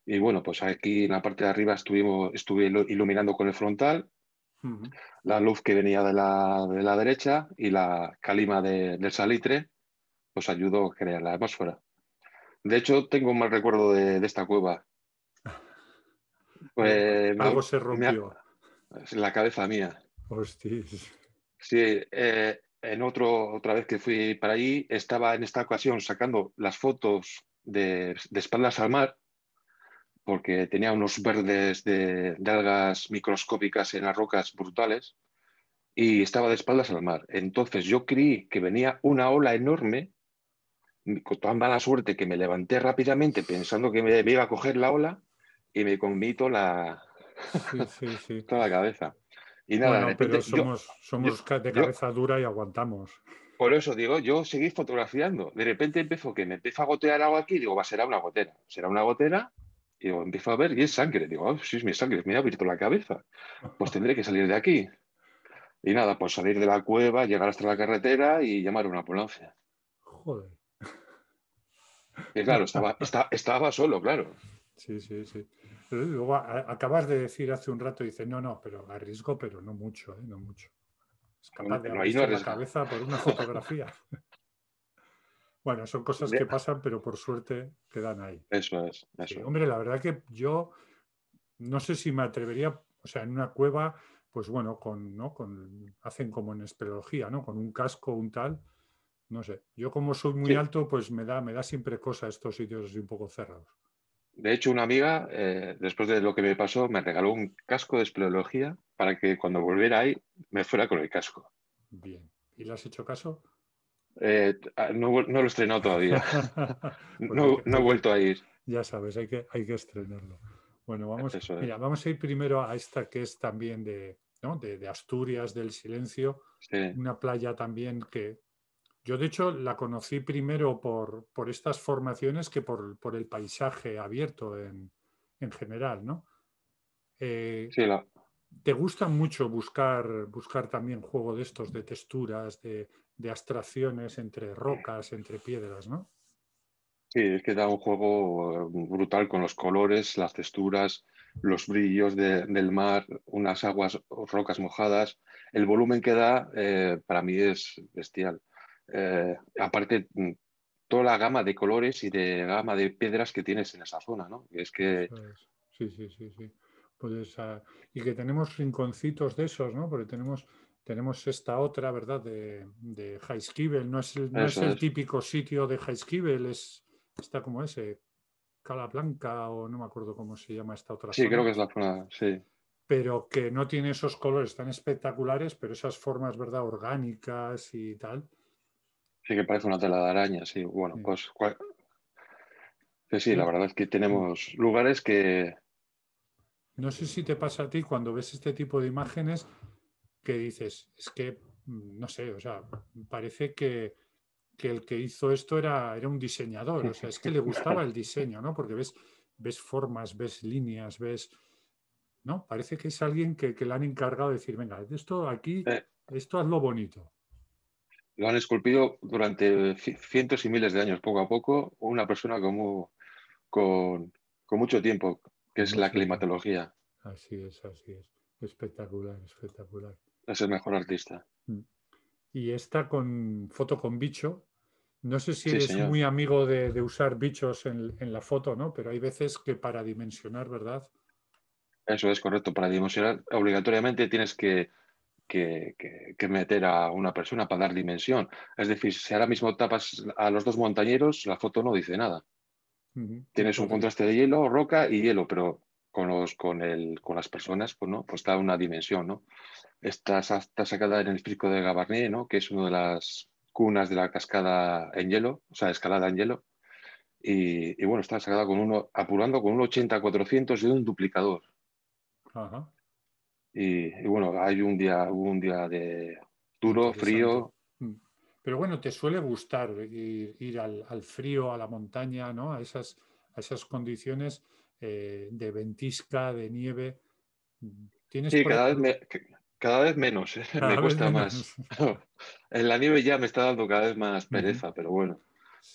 S2: Y bueno, pues aquí en la parte de arriba estuvimos, estuve iluminando con el frontal, la luz que venía de la, derecha y la calima del salitre, pues ayudó a crear la atmósfera. De hecho, tengo un mal recuerdo de, esta cueva. Eh, algo se rompió. la cabeza mía. Hostia. Sí, eh, en otro, otra vez que fui para allí, estaba en esta ocasión sacando las fotos de, de espaldas al mar porque tenía unos verdes de, algas microscópicas en las rocas brutales y estaba de espaldas al mar. Entonces yo creí que venía una ola enorme, con tan mala suerte que me levanté rápidamente pensando que me, iba a coger la ola y me convito la... toda la cabeza. Y nada, bueno, pero somos,
S1: somos de cabeza dura y aguantamos.
S2: Por eso digo, yo seguí fotografiando. De repente empezó que me empieza a gotear agua aquí, digo, va, a ser una gotera, será una gotera, y digo, empiezo a ver y es sangre. Digo, si ah, sí, es mi sangre, me ha abierto la cabeza. Pues tendré que salir de aquí. Y nada, pues salir de la cueva, llegar hasta la carretera y llamar a una ambulancia. Joder. Y claro, estaba, estaba solo, claro.
S1: Sí, sí, sí. luego acabas de decir hace un rato, dices, no, no, pero arriesgo, pero no mucho, ¿eh? no mucho. Es capaz de la cabeza por una fotografía. Bueno, son cosas que pasan, pero por suerte quedan ahí. Eso es. hombre, la verdad que yo no sé si me atrevería, o sea, en una cueva, pues bueno, con, ¿no? con hacen como en espeleología, ¿no? Con un casco, un tal. No sé. Yo como soy muy alto, pues me da, me da siempre cosa estos sitios así un poco cerrados.
S2: De hecho, una amiga, eh, después de lo que me pasó, me regaló un casco de espeleología para que cuando volviera ahí me fuera con el casco.
S1: Bien. ¿Y le has hecho caso?
S2: Eh, no, lo he estrenado
S1: todavía. Pues no, no, he vuelto a ir. Ya sabes, hay que, hay que estrenarlo. Bueno, vamos, mira, vamos a ir primero a esta que es también de, de, Asturias, del Silencio. Una playa también que yo, de hecho, la conocí primero por, estas formaciones que por, el paisaje abierto en, general, ¿no? Eh, sí, la, te gusta mucho buscar, buscar también juego de estos, de texturas, de, de abstracciones entre rocas, entre piedras, ¿no?
S2: Sí, es que da un juego eh, brutal con los colores, las texturas, los brillos del mar, unas aguas, rocas mojadas. El volumen que da eh, para mí es bestial. Eh, aparte, mm, toda la gama de colores y de gama de piedras que tienes en esa zona, ¿no? Es que...
S1: Sí, sí, sí, sí. Pues, y que tenemos rinconcitos de esos, ¿no? Porque tenemos, tenemos esta otra, ¿verdad? De, de No es el, típico sitio de High es está como ese, Cala Blanca o no me acuerdo cómo se llama esta otra. Sí, creo que es la
S2: zona, sí.
S1: Pero que no tiene esos colores tan espectaculares, pero esas formas, ¿verdad? Orgánicas y tal.
S2: Sí, que parece una tela de araña, sí. Bueno, pues... sí, la verdad es que tenemos lugares que,
S1: no sé si te pasa a ti cuando ves este tipo de imágenes que dices, es que, mm, no sé, o sea, parece que, el que hizo esto era, era un diseñador, o sea, es que le gustaba el diseño, ¿no? Porque ves, ves formas, ves líneas, ves... ¿no? Parece que es alguien que, le han encargado de decir, venga, esto aquí, esto hazlo bonito.
S2: Lo han esculpido durante cientos y miles de años, poco a poco, una persona como, con, con mucho tiempo, que es la climatología.
S1: Así es, así es. Espectacular, espectacular.
S2: Es el mejor artista.
S1: Mm. Y esta con foto con bicho. No sé si eres muy amigo de, usar bichos en, la foto, ¿no? Pero hay veces que para dimensionar, ¿verdad?
S2: Eso es correcto. Para dimensionar, obligatoriamente tienes que meter a una persona para dar dimensión. Es decir, si ahora mismo tapas a los dos montañeros, la foto no dice nada. Tienes un contraste de hielo, roca y hielo, pero con, los, con, con las personas, pues, ¿no? pues una dimensión. ¿no? Está, sacada en el pico de Gabarné, ¿no? que es una de las cunas de la cascada en hielo, o sea, escalada en hielo. Y, bueno, está sacada con uno, apurando con un 80-400 y un duplicador. y, y, bueno, hay un día, un día de duro, frío,
S1: pero bueno, te suele gustar ir, al, frío, a la montaña, ¿no? a, esas, a esas condiciones eh, de ventisca, de nieve. ¿Tienes sí,
S2: cada vez, menos, ¿eh? me cuesta más. en la nieve ya me está dando cada vez más pereza, pero bueno,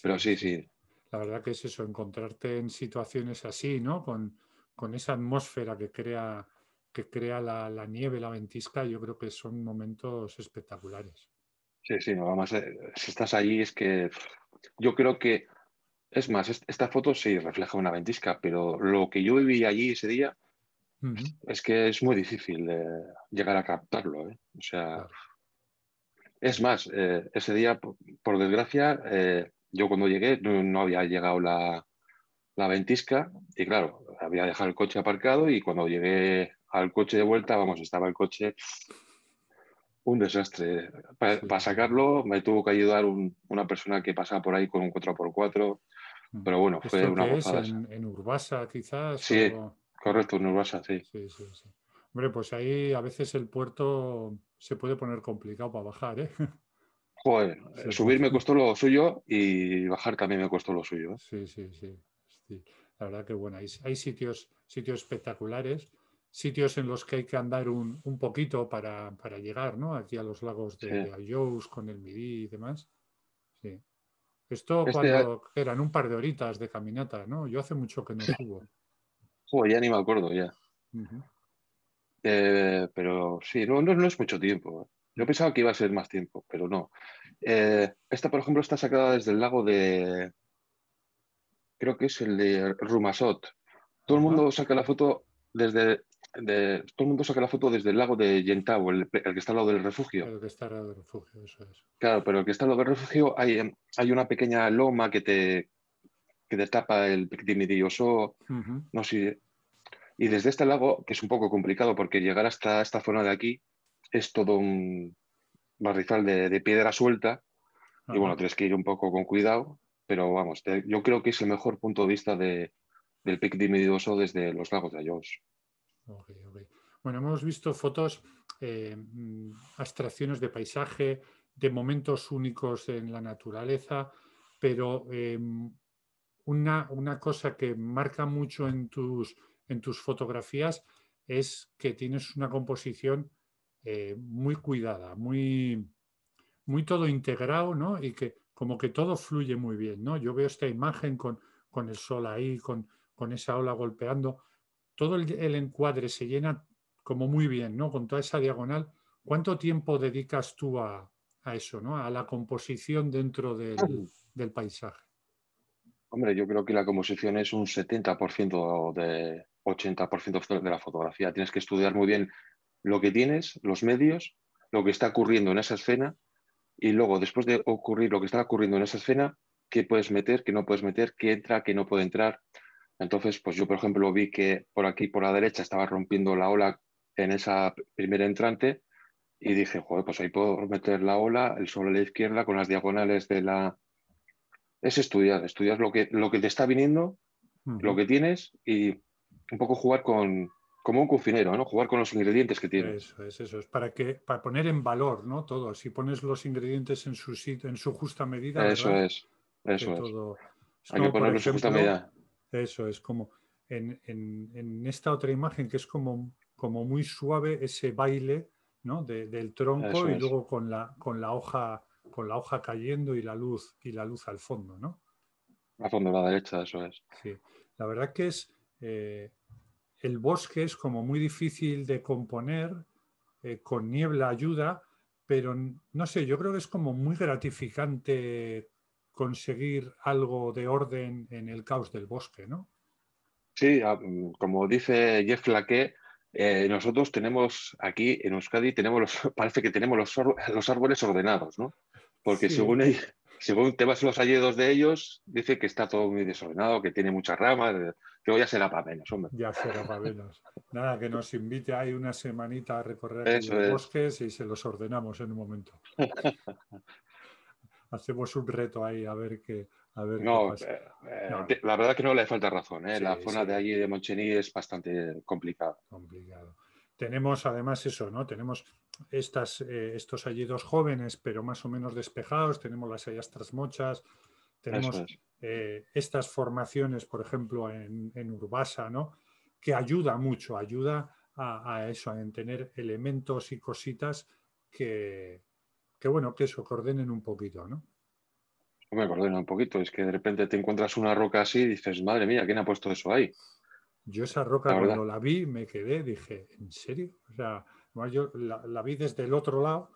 S2: pero sí, sí.
S1: La verdad que es eso, encontrarte en situaciones así, ¿no? Con, esa atmósfera que crea, que crea la nieve, la ventisca, yo creo que son momentos espectaculares.
S2: Sí, sí, no, más eh, si estás allí es que yo creo que, es más, esta foto sí refleja una ventisca, pero lo que yo viví allí ese día es que es muy difícil llegar a captarlo. ¿eh? O sea, es más, eh, ese día, por, desgracia, yo cuando llegué no, había llegado la, la ventisca y claro, había dejado el coche aparcado y cuando llegué al coche de vuelta, vamos, estaba el coche un desastre. Para, sacarlo me tuvo que ayudar una persona que pasaba por ahí con un 4x4, mm. pero bueno, fue una pasada.
S1: En, Urbasa quizás? Sí,
S2: correcto, en Urbasa, sí. Sí, sí, sí.
S1: Hombre, pues ahí a veces el puerto se puede poner complicado para bajar, ¿eh?
S2: Joder, subir me costó lo suyo y bajar también me costó lo suyo. ¿eh? Sí, sí, sí,
S1: La verdad que bueno, hay, hay sitios, sitios espectaculares sitios en los que hay que andar un, poquito para, llegar, ¿no? Aquí a los lagos de, Ayous con el Midi y demás. Sí. Esto este cuando eran un par de horitas de caminata, ¿no? Yo hace mucho que no estuvo.
S2: ya ni me acuerdo ya. Eh, pero sí, no, no, es mucho tiempo. ¿eh? Yo pensaba que iba a ser más tiempo, pero no. Eh, esta, por ejemplo, está sacada desde el lago de. Creo que es el de Rumasot. Todo el mundo saca la foto desde todo el mundo saca la foto desde el lago de Yentao, el, que está al lado del refugio.
S1: El que está lado del refugio, eso
S2: es. Claro, pero el que está al lado del refugio hay, em, hay una pequeña loma que te, que te tapa el Pic uh no sé. Y desde este lago, que es un poco complicado porque llegar hasta esta zona de aquí es todo un barrizal de, piedra suelta. Y bueno, tienes que ir un poco con cuidado, pero vamos, yo creo que es el mejor punto de vista del pic desde los lagos
S1: de Ayos. Bueno, hemos visto fotos, eh, mm, abstracciones de paisaje, de momentos únicos en la naturaleza, pero eh, una, cosa que marca mucho en tus, en tus fotografías es que tienes una composición eh, muy cuidada, muy, muy todo integrado, Y que como que todo fluye muy bien, Yo veo esta imagen con, el sol ahí, con esa ola golpeando todo el, encuadre se llena como muy bien, ¿no? Con toda esa diagonal, ¿cuánto tiempo dedicas tú a, eso, ¿no? A la composición dentro del, paisaje.
S2: Hombre, yo creo que la composición es un 70% de 80% de la fotografía. Tienes que estudiar muy bien lo que tienes, los medios, lo que está ocurriendo en esa escena y luego, después de ocurrir lo que está ocurriendo en esa escena, qué puedes meter, qué no puedes meter, qué entra, qué no puede entrar. Entonces, pues yo, por ejemplo, vi que por aquí, por la derecha, estaba rompiendo la ola en esa primera entrante y dije, joder, pues ahí puedo meter la ola, el a la izquierda, con las diagonales de la... Es estudiar, estudiar lo que, lo que te está viniendo, lo que tienes y un poco jugar con, como un cocinero, ¿no? Jugar con los ingredientes que tienes.
S1: Eso es, eso es, para, que, para poner en valor, ¿no? Todo, si pones los ingredientes en su, en su justa medida. Eso es, eso es. Hay que ponerlos en su justa medida. Eso es como en, esta otra imagen que es como, como muy suave ese baile ¿no? del tronco y luego con la, con la hoja con la hoja cayendo y la luz y la luz al fondo, ¿no?
S2: Al fondo, a la derecha, eso es.
S1: Sí, la verdad que es eh, el bosque es como muy difícil de componer, eh, con niebla ayuda, pero no sé, yo creo que es como muy gratificante conseguir algo de orden en el caos del bosque, ¿no?
S2: Sí, ah, mm, como dice Jeff Laque, eh, nosotros tenemos aquí en Euskadi, tenemos los, parece que tenemos los, los árboles ordenados, ¿no? Porque según según, según te vas los alledos de ellos, dice que está todo muy desordenado, que tiene muchas ramas. que eh, ya será para menos, hombre.
S1: Ya será para menos. Nada, que nos invite ahí una semanita a recorrer esos bosques y se los ordenamos en un momento. hacemos un reto ahí a ver qué. no, eh, eh, la verdad que no le falta razón. ¿eh? la zona
S2: de allí de Monchení es bastante complicada. Complicado.
S1: Tenemos además eso, ¿no? Tenemos estas, allí estos jóvenes, pero más o menos despejados. Tenemos las hayas trasmochas. Tenemos estas formaciones, por ejemplo, en, Urbasa, ¿no? Que ayuda mucho, ayuda a, a eso, a tener elementos y cositas que, que bueno, que eso, coordene un poquito, ¿no?
S2: Me coordena un poquito, es que de repente te encuentras una roca así y dices, madre mía, ¿quién ha puesto eso ahí?
S1: Yo esa roca cuando la vi me quedé, dije, ¿en serio? O sea, yo la, vi desde el otro lado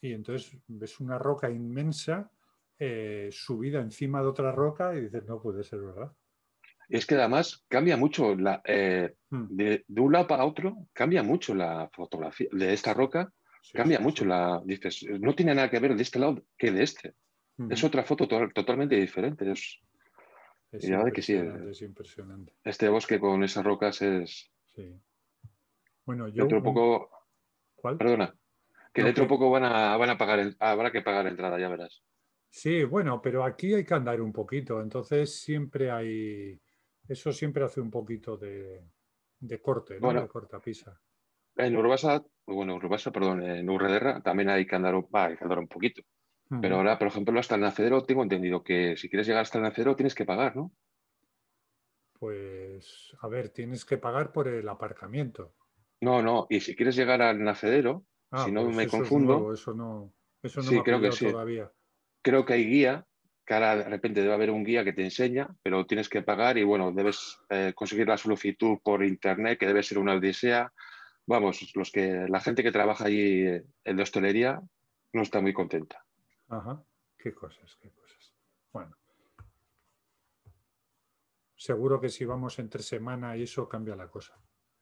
S1: y entonces ves una roca inmensa eh, subida encima de otra roca y dices, no puede ser verdad.
S2: Es que además cambia mucho, la, eh, hmm. de, de, un lado para otro, cambia mucho la fotografía de esta roca Cambia mucho la. Dices, no tiene nada que ver de este lado que de este. Es otra foto totalmente diferente. Eh. Es,
S1: impresionante.
S2: Este bosque con esas rocas es.
S1: Bueno, yo. poco.
S2: ¿Cuál? Perdona. Que dentro de poco van a, van a pagar. El... Habrá que pagar entrada, ya verás.
S1: Sí, bueno, pero aquí hay que andar un poquito. Entonces siempre hay. Eso siempre hace un poquito de, corte, ¿no? Bueno, de cortapisa.
S2: En Urbasa muy bueno Urbasa, perdón, en Urrederra también hay que andar, un poquito. Pero ahora, por ejemplo, hasta el Nacedero tengo entendido que si quieres llegar hasta el Nacedero tienes que pagar, ¿no?
S1: Pues, a ver, tienes que pagar por el aparcamiento.
S2: No, no, y si quieres llegar al Nacedero, ah, si no pues me confundo.
S1: eso no, eso no creo que todavía.
S2: Creo que hay guía, que ahora de repente debe haber un guía que te enseña, pero tienes que pagar y bueno, debes eh, conseguir la solicitud por internet, que debe ser una odisea vamos, los que, la gente que trabaja ahí en la hostelería no está muy contenta.
S1: Ajá, qué cosas, qué cosas. Bueno, seguro que si vamos entre semana y eso cambia la cosa.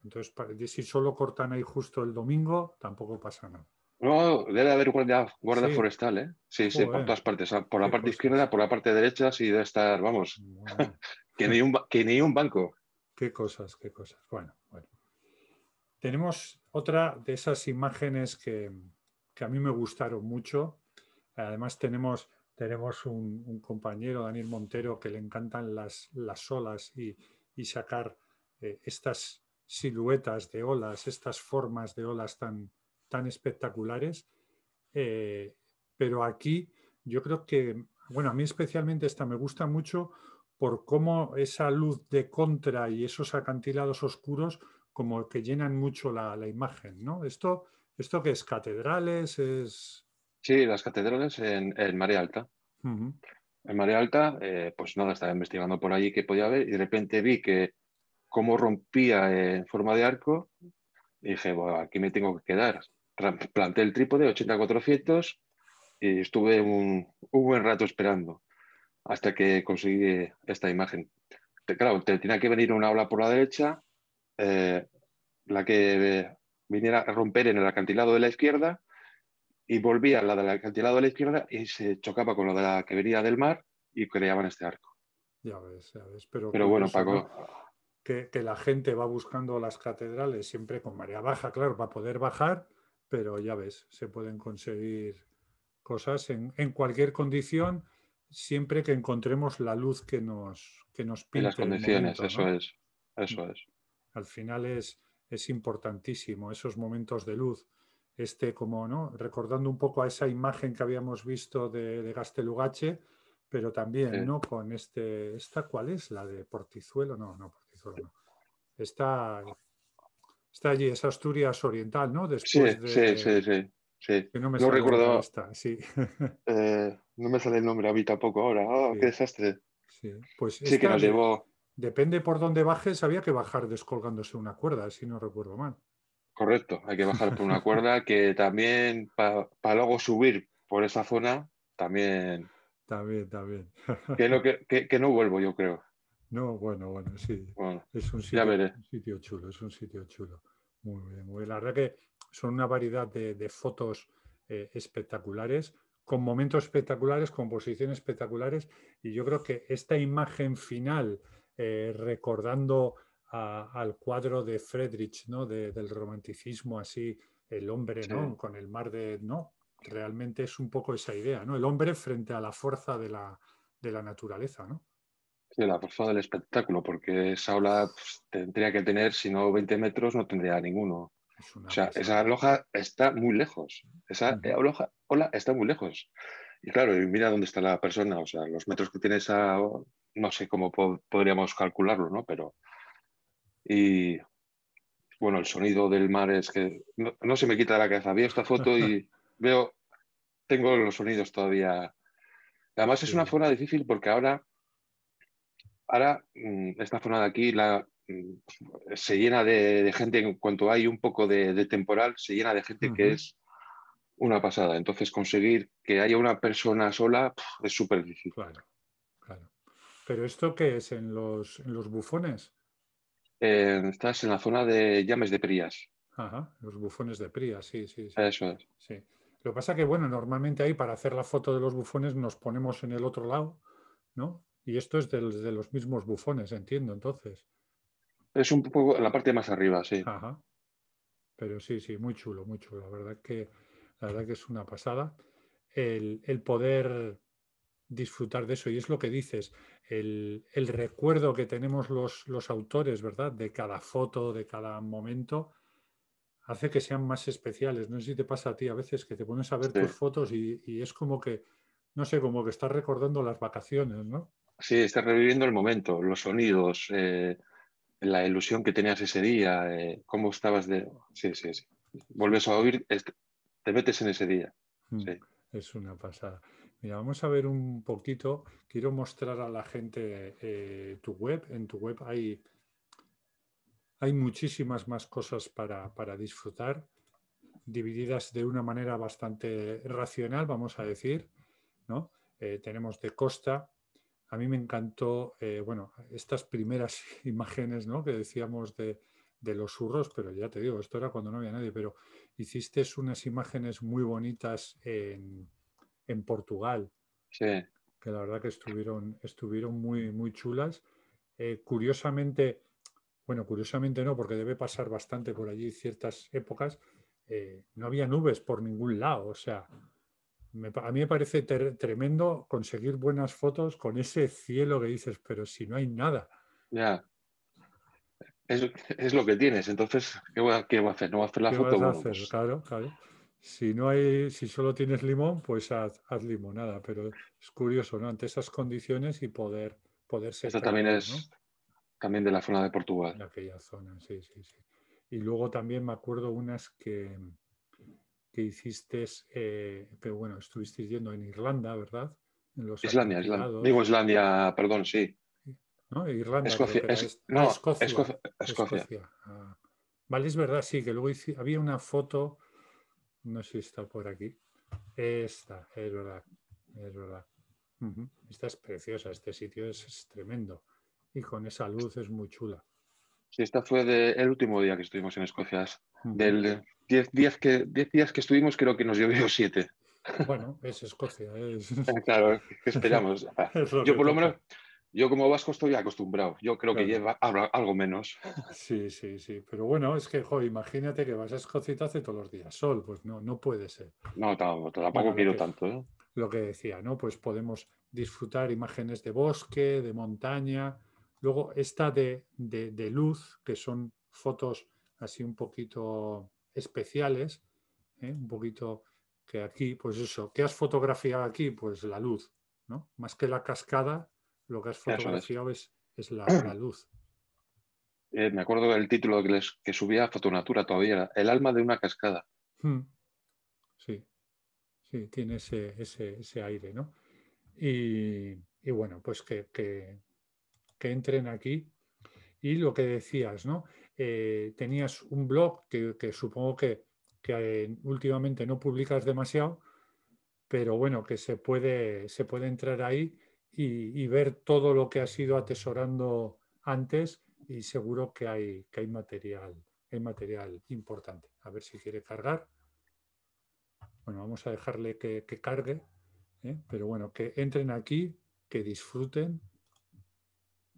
S1: Entonces, si solo cortan ahí justo el domingo, tampoco pasa nada.
S2: No, debe haber guardia, guardia forestal, ¿eh? Sí, sí, por todas partes. Ah, por la parte izquierda, por la parte derecha, sí debe estar, vamos, que, que ni un banco.
S1: Qué cosas, qué cosas. Bueno, bueno. Tenemos otra de esas imágenes que, a mí me gustaron mucho. Además tenemos, un, compañero, Daniel Montero, que le encantan las, olas y, sacar eh, estas siluetas de olas, estas formas de olas tan, espectaculares. Eh, pero aquí yo creo que, bueno, a mí especialmente esta me gusta mucho por cómo esa luz de contra y esos acantilados oscuros como que llenan mucho la, imagen, ¿no? Esto, ¿Esto que es? ¿Catedrales? Es...
S2: Sí, las catedrales en, el Marea Alta.
S1: En
S2: Marea Alta, eh, pues nada, estaba investigando por allí que podía ver y de repente vi que cómo rompía en forma de arco y dije, bueno, aquí me tengo que quedar. Planté el trípode 80-400 y estuve un, un, buen rato esperando hasta que conseguí esta imagen. Claro, te tenía que venir una ola por la derecha eh, la que eh, viniera a romper en el acantilado de la izquierda y volvía la del acantilado de la izquierda y se chocaba con lo de la que venía del mar y creaban este arco.
S1: Ya ves, ya ves. Pero, bueno, Paco. Que, la gente va buscando las catedrales siempre con marea baja, claro, va a poder bajar, pero ya ves, se pueden conseguir cosas en, cualquier condición, siempre que encontremos la luz que nos, que nos las condiciones, eso es, eso es al final es, es importantísimo, esos momentos de luz. Este, como no, recordando un poco a esa imagen que habíamos visto de, de Gastelugache, pero también, ¿no? Con este, ¿esta cuál es? ¿La de Portizuelo? No, no, Portizuelo no. Está, allí, es Asturias Oriental, ¿no? Después sí, sí, sí,
S2: sí, no me eh, no me sale el nombre a mí tampoco ahora. Oh, ¡Qué desastre! Sí, pues sí que la llevó
S1: depende por dónde bajes, había que bajar descolgándose una cuerda, si no recuerdo mal.
S2: Correcto, hay que bajar por una cuerda que también para luego subir por esa zona también.
S1: También, también.
S2: que, no, vuelvo, yo creo.
S1: No, bueno, bueno, sí. es un sitio, chulo, es un sitio chulo. Muy bien, muy bien. La verdad que son una variedad de, fotos eh, espectaculares, con momentos espectaculares, con posiciones espectaculares, y yo creo que esta imagen final eh, recordando al cuadro de Friedrich, ¿no? del romanticismo así, el hombre, ¿no? Con el mar de... No, realmente es un poco esa idea, ¿no? El hombre frente a la fuerza de la, naturaleza, ¿no?
S2: Sí, la fuerza del espectáculo, porque esa ola pues, tendría que tener, si no 20 metros, no tendría ninguno. O sea, esa loja está muy lejos. Esa hoja ola está muy lejos. Y claro, mira dónde está la persona, o sea, los metros que tiene esa no sé cómo podríamos calcularlo, ¿no? Pero, y bueno, el sonido del mar es que no, se me quita la cabeza. Veo esta foto y veo, tengo los sonidos todavía. Además es una zona difícil porque ahora, ahora mm, esta zona de aquí la, mm, se llena de, gente, en cuanto hay un poco de, temporal, se llena de gente que es una pasada. Entonces conseguir que haya una persona sola es súper difícil. Claro.
S1: ¿Pero esto qué es en los, los bufones?
S2: estás en la zona de llames de Prías.
S1: Ajá, los bufones de Prías, sí, sí. Eso es. Sí. Lo que pasa es que, bueno, normalmente ahí para hacer la foto de los bufones nos ponemos en el otro lado, ¿no? Y esto es de, los mismos bufones, entiendo, entonces.
S2: Es un poco en la parte más arriba, sí.
S1: Ajá. Pero sí, sí, muy chulo, muy chulo. La verdad que, la verdad que es una pasada. El, el poder disfrutar de eso. Y es lo que dices, el, recuerdo que tenemos los, autores, ¿verdad? De cada foto, de cada momento, hace que sean más especiales. No sé si te pasa a ti a veces que te pones a ver tus fotos y, es como que, no sé, como que estás recordando las vacaciones, ¿no?
S2: Sí, estás reviviendo el momento, los sonidos, eh, la ilusión que tenías ese día, eh, cómo estabas de... Sí, sí, sí. Vuelves a oír, te metes en ese día.
S1: Mm. Es una pasada. Mira, vamos a ver un poquito. Quiero mostrar a la gente eh, tu web. En tu web hay, hay muchísimas más cosas para, disfrutar, divididas de una manera bastante racional, vamos a decir. ¿no? Eh, tenemos de costa. A mí me encantó, eh, bueno, estas primeras imágenes que decíamos de, de los surros, pero ya te digo, esto era cuando no había nadie, pero hiciste unas imágenes muy bonitas en en Portugal. Que la verdad que estuvieron, estuvieron muy, muy chulas. Eh, curiosamente, bueno, curiosamente no, porque debe pasar bastante por allí ciertas épocas, eh, no había nubes por ningún lado. O sea, a mí me parece tremendo conseguir buenas fotos con ese cielo que dices, pero si no hay nada.
S2: Ya. Es, es lo que tienes, entonces, ¿qué va, qué a hacer? ¿No va a hacer la ¿Qué foto? a hacer? Pues
S1: claro, claro si no hay, si solo tienes limón, pues haz, limonada, pero es curioso, ¿no? Ante esas condiciones y poder, poder ser. eso también es
S2: también de la zona de Portugal.
S1: De aquella zona, sí, sí, sí. Y luego también me acuerdo unas que, que hiciste, eh, Pero bueno, estuvisteis yendo en Irlanda, ¿verdad? En los Islandia, Islandia, Digo
S2: Islandia, perdón, sí.
S1: ¿No? Irlanda. Escocia, ah, no, Escocia. Escocia. Ah. Vale, es verdad, sí, que luego había una foto no sé si está por aquí. Esta, es verdad, Esta es preciosa, este sitio es, tremendo. Y con esa luz es muy chula.
S2: Sí, esta fue el último día que estuvimos en Escocia. Del 10 días, que, diez días que estuvimos, creo que nos llovió siete.
S1: Bueno, es Escocia.
S2: Claro, esperamos? Yo por lo menos yo como vasco estoy acostumbrado. Yo creo que lleva algo menos.
S1: Sí, sí, sí. Pero bueno, es que, imagínate que vas a Escocia hace todos los días sol. Pues no, no puede ser.
S2: No, tampoco quiero tanto. ¿eh?
S1: Lo que decía, ¿no? Pues podemos disfrutar imágenes de bosque, de montaña. Luego esta de, luz, que son fotos así un poquito especiales, ¿eh? un poquito que aquí, pues eso, ¿qué has fotografiado aquí? Pues la luz, ¿no? Más que la cascada, lo que has fotografiado es. la, luz.
S2: Eh, me acuerdo del título que, que subía a Fotonatura todavía, El alma de una cascada.
S1: Hmm. Sí, sí, tiene ese, aire, ¿no? Y, bueno, pues que, entren aquí. Y lo que decías, ¿no? Eh, tenías un blog que, supongo que, eh, últimamente no publicas demasiado, pero bueno, que se puede, se puede entrar ahí y, ver todo lo que ha sido atesorando antes y seguro que hay, que hay, material, hay material importante. A ver si quiere cargar. Bueno, vamos a dejarle que, cargue, ¿eh? pero bueno, que entren aquí, que disfruten,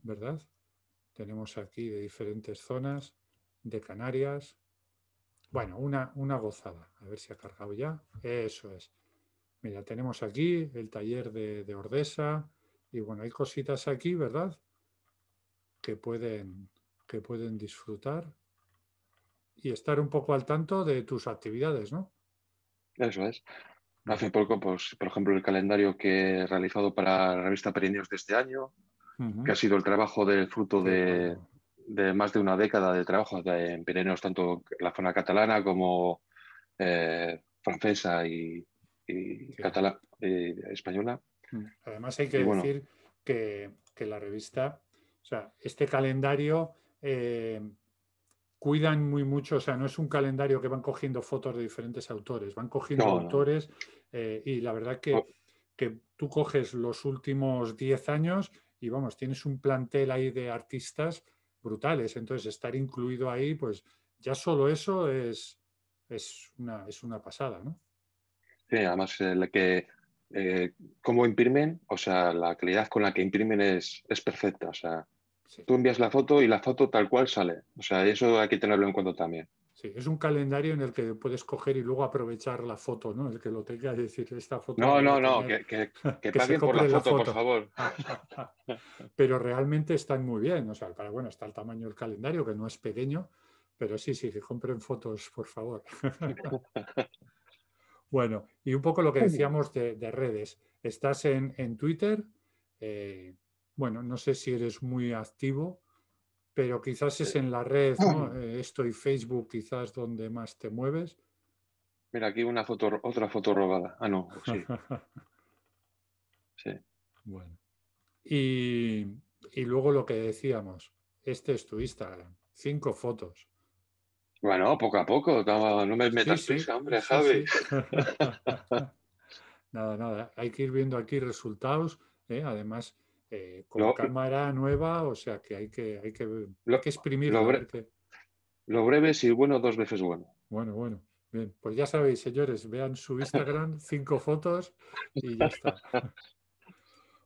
S1: ¿verdad? Tenemos aquí de diferentes zonas, de Canarias. Bueno, una, gozada. A ver si ha cargado ya. Eso es. Mira, tenemos aquí el taller de Ordesa, y bueno, hay cositas aquí, ¿verdad? Que pueden, que pueden disfrutar y estar un poco al tanto de tus actividades, ¿no?
S2: Eso es. Hace poco, pues, por ejemplo, el calendario que he realizado para la revista Perineos de este año, que ha sido el trabajo del fruto de, más de una década de trabajo en Pirineos, tanto en la zona catalana como eh, francesa y, y española.
S1: Además hay que decir que, la revista, o sea, este calendario eh, cuidan muy mucho, o sea, no es un calendario que van cogiendo fotos de diferentes autores, van cogiendo autores eh, y la verdad que, que, tú coges los últimos 10 años y vamos, tienes un plantel ahí de artistas brutales, entonces estar incluido ahí, pues ya solo eso es, es, una, es una pasada, ¿no? Sí,
S2: además la que eh, cómo imprimen, o sea, la calidad con la que imprimen es, es perfecta. O sea, tú envías la foto y la foto tal cual sale. O sea, eso hay que tenerlo en cuenta también.
S1: Sí, es un calendario en el que puedes coger y luego aprovechar la foto, ¿no? El que lo tenga, que decir, esta foto. No, no, no, que,
S2: que, que, por la, foto, por favor.
S1: pero realmente están muy bien, o sea, para bueno, está el tamaño del calendario, que no es pequeño, pero sí, sí, que compren fotos, por favor. Bueno, y un poco lo que decíamos de, redes. Estás en, Twitter. Eh, bueno, no sé si eres muy activo, pero quizás es en la red, ¿no? Eh, esto y Facebook, quizás donde más te mueves.
S2: Mira, aquí una foto, otra foto robada. Ah, no, sí. sí. Bueno.
S1: Y, y luego lo que decíamos, este es tu Instagram, cinco fotos.
S2: Bueno, poco a poco, no, me metas hombre, Javi.
S1: nada, nada, hay que ir viendo aquí resultados, ¿eh? además, eh, con cámara nueva, o sea que hay que, hay que, lo, que exprimir. Lo, lo,
S2: breve, si bueno, dos veces bueno.
S1: Bueno, bueno. Bien, pues ya sabéis, señores, vean su Instagram, cinco fotos y ya está.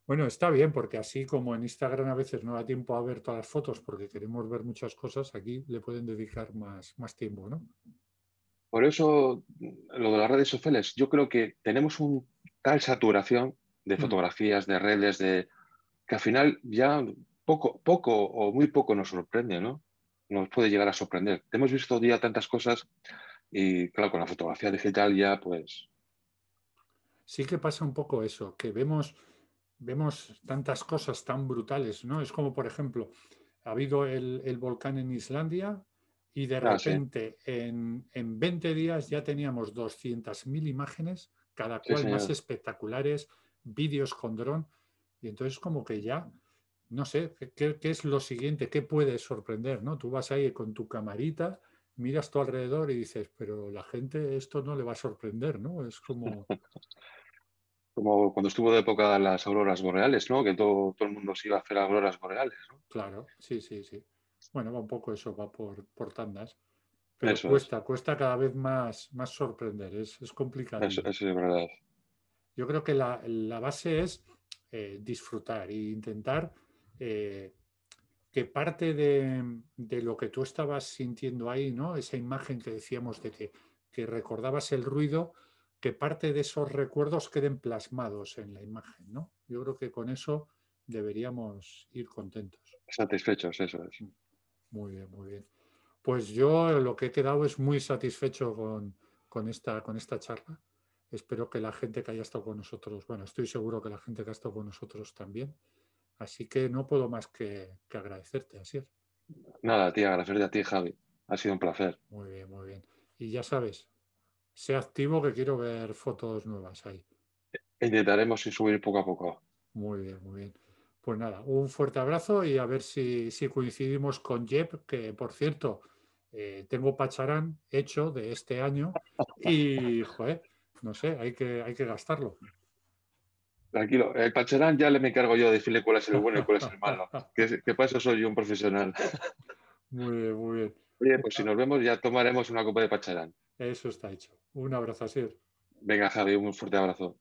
S1: Bueno, está bien, porque así como en Instagram a veces no da tiempo a ver todas las fotos porque queremos ver muchas cosas, aquí le pueden dedicar más, más tiempo, ¿no?
S2: Por eso, mm, lo de las redes sociales, yo creo que tenemos una tal saturación de mm. fotografías, de redes, de que al final ya poco, poco o muy poco nos sorprende, ¿no? Nos puede llegar a sorprender. Hemos visto día tantas cosas y claro, con la fotografía digital ya pues...
S1: Sí que pasa un poco eso, que vemos vemos tantas cosas tan brutales, ¿no? Es como, por ejemplo, ha habido el, volcán en Islandia y de ah, repente en, 20 días ya teníamos 200.000 imágenes, cada cual más espectaculares, vídeos con dron, y entonces como que ya, no sé, ¿qué, ¿qué, es lo siguiente? ¿Qué puede sorprender? ¿no? Tú vas ahí con tu camarita, miras tu alrededor y dices, pero la gente esto no le va a sorprender, ¿no? Es como...
S2: como cuando estuvo de época las auroras boreales, ¿no? Que todo, el mundo se iba a hacer auroras boreales,
S1: ¿no? Claro, sí, sí, sí. Bueno, un poco eso, va por, tandas.
S2: Pero cuesta,
S1: cuesta cada vez más, más sorprender, es, complicado. Eso, es verdad. Yo creo que la, base es eh, disfrutar e intentar eh, que parte de, lo que tú estabas sintiendo ahí, ¿no? Esa imagen que decíamos de que, que recordabas el ruido, que parte de esos recuerdos queden plasmados en la imagen, ¿no? Yo creo que con eso deberíamos ir contentos.
S2: Satisfechos, eso es. Mm.
S1: Muy bien, muy bien. Pues yo lo que he quedado es muy satisfecho con, esta, con esta charla. Espero que la gente que haya estado con nosotros, bueno, estoy seguro que la gente que ha estado con nosotros también. Así que no puedo más que, agradecerte, así es.
S2: Nada, tía, agradecerte a ti, Javi. Ha sido un placer.
S1: Muy bien, muy bien. Y ya sabes, sea activo que quiero ver fotos nuevas ahí.
S2: Intentaremos subir poco a poco.
S1: Muy bien, muy bien. Pues nada, un fuerte abrazo y a ver si, coincidimos con Jeb, que por cierto, eh, tengo Pacharán hecho de este año y, joder, no sé, hay que, hay que gastarlo.
S2: Tranquilo, el Pacharán ya le me encargo yo de decirle cuál es el bueno y cuál es el malo, que, que eso soy un profesional.
S1: Muy bien, muy bien.
S2: Oye, pues si nos vemos ya tomaremos una copa de pacharán.
S1: Eso está hecho. Un abrazo, Sir.
S2: Venga, Javi, un fuerte abrazo.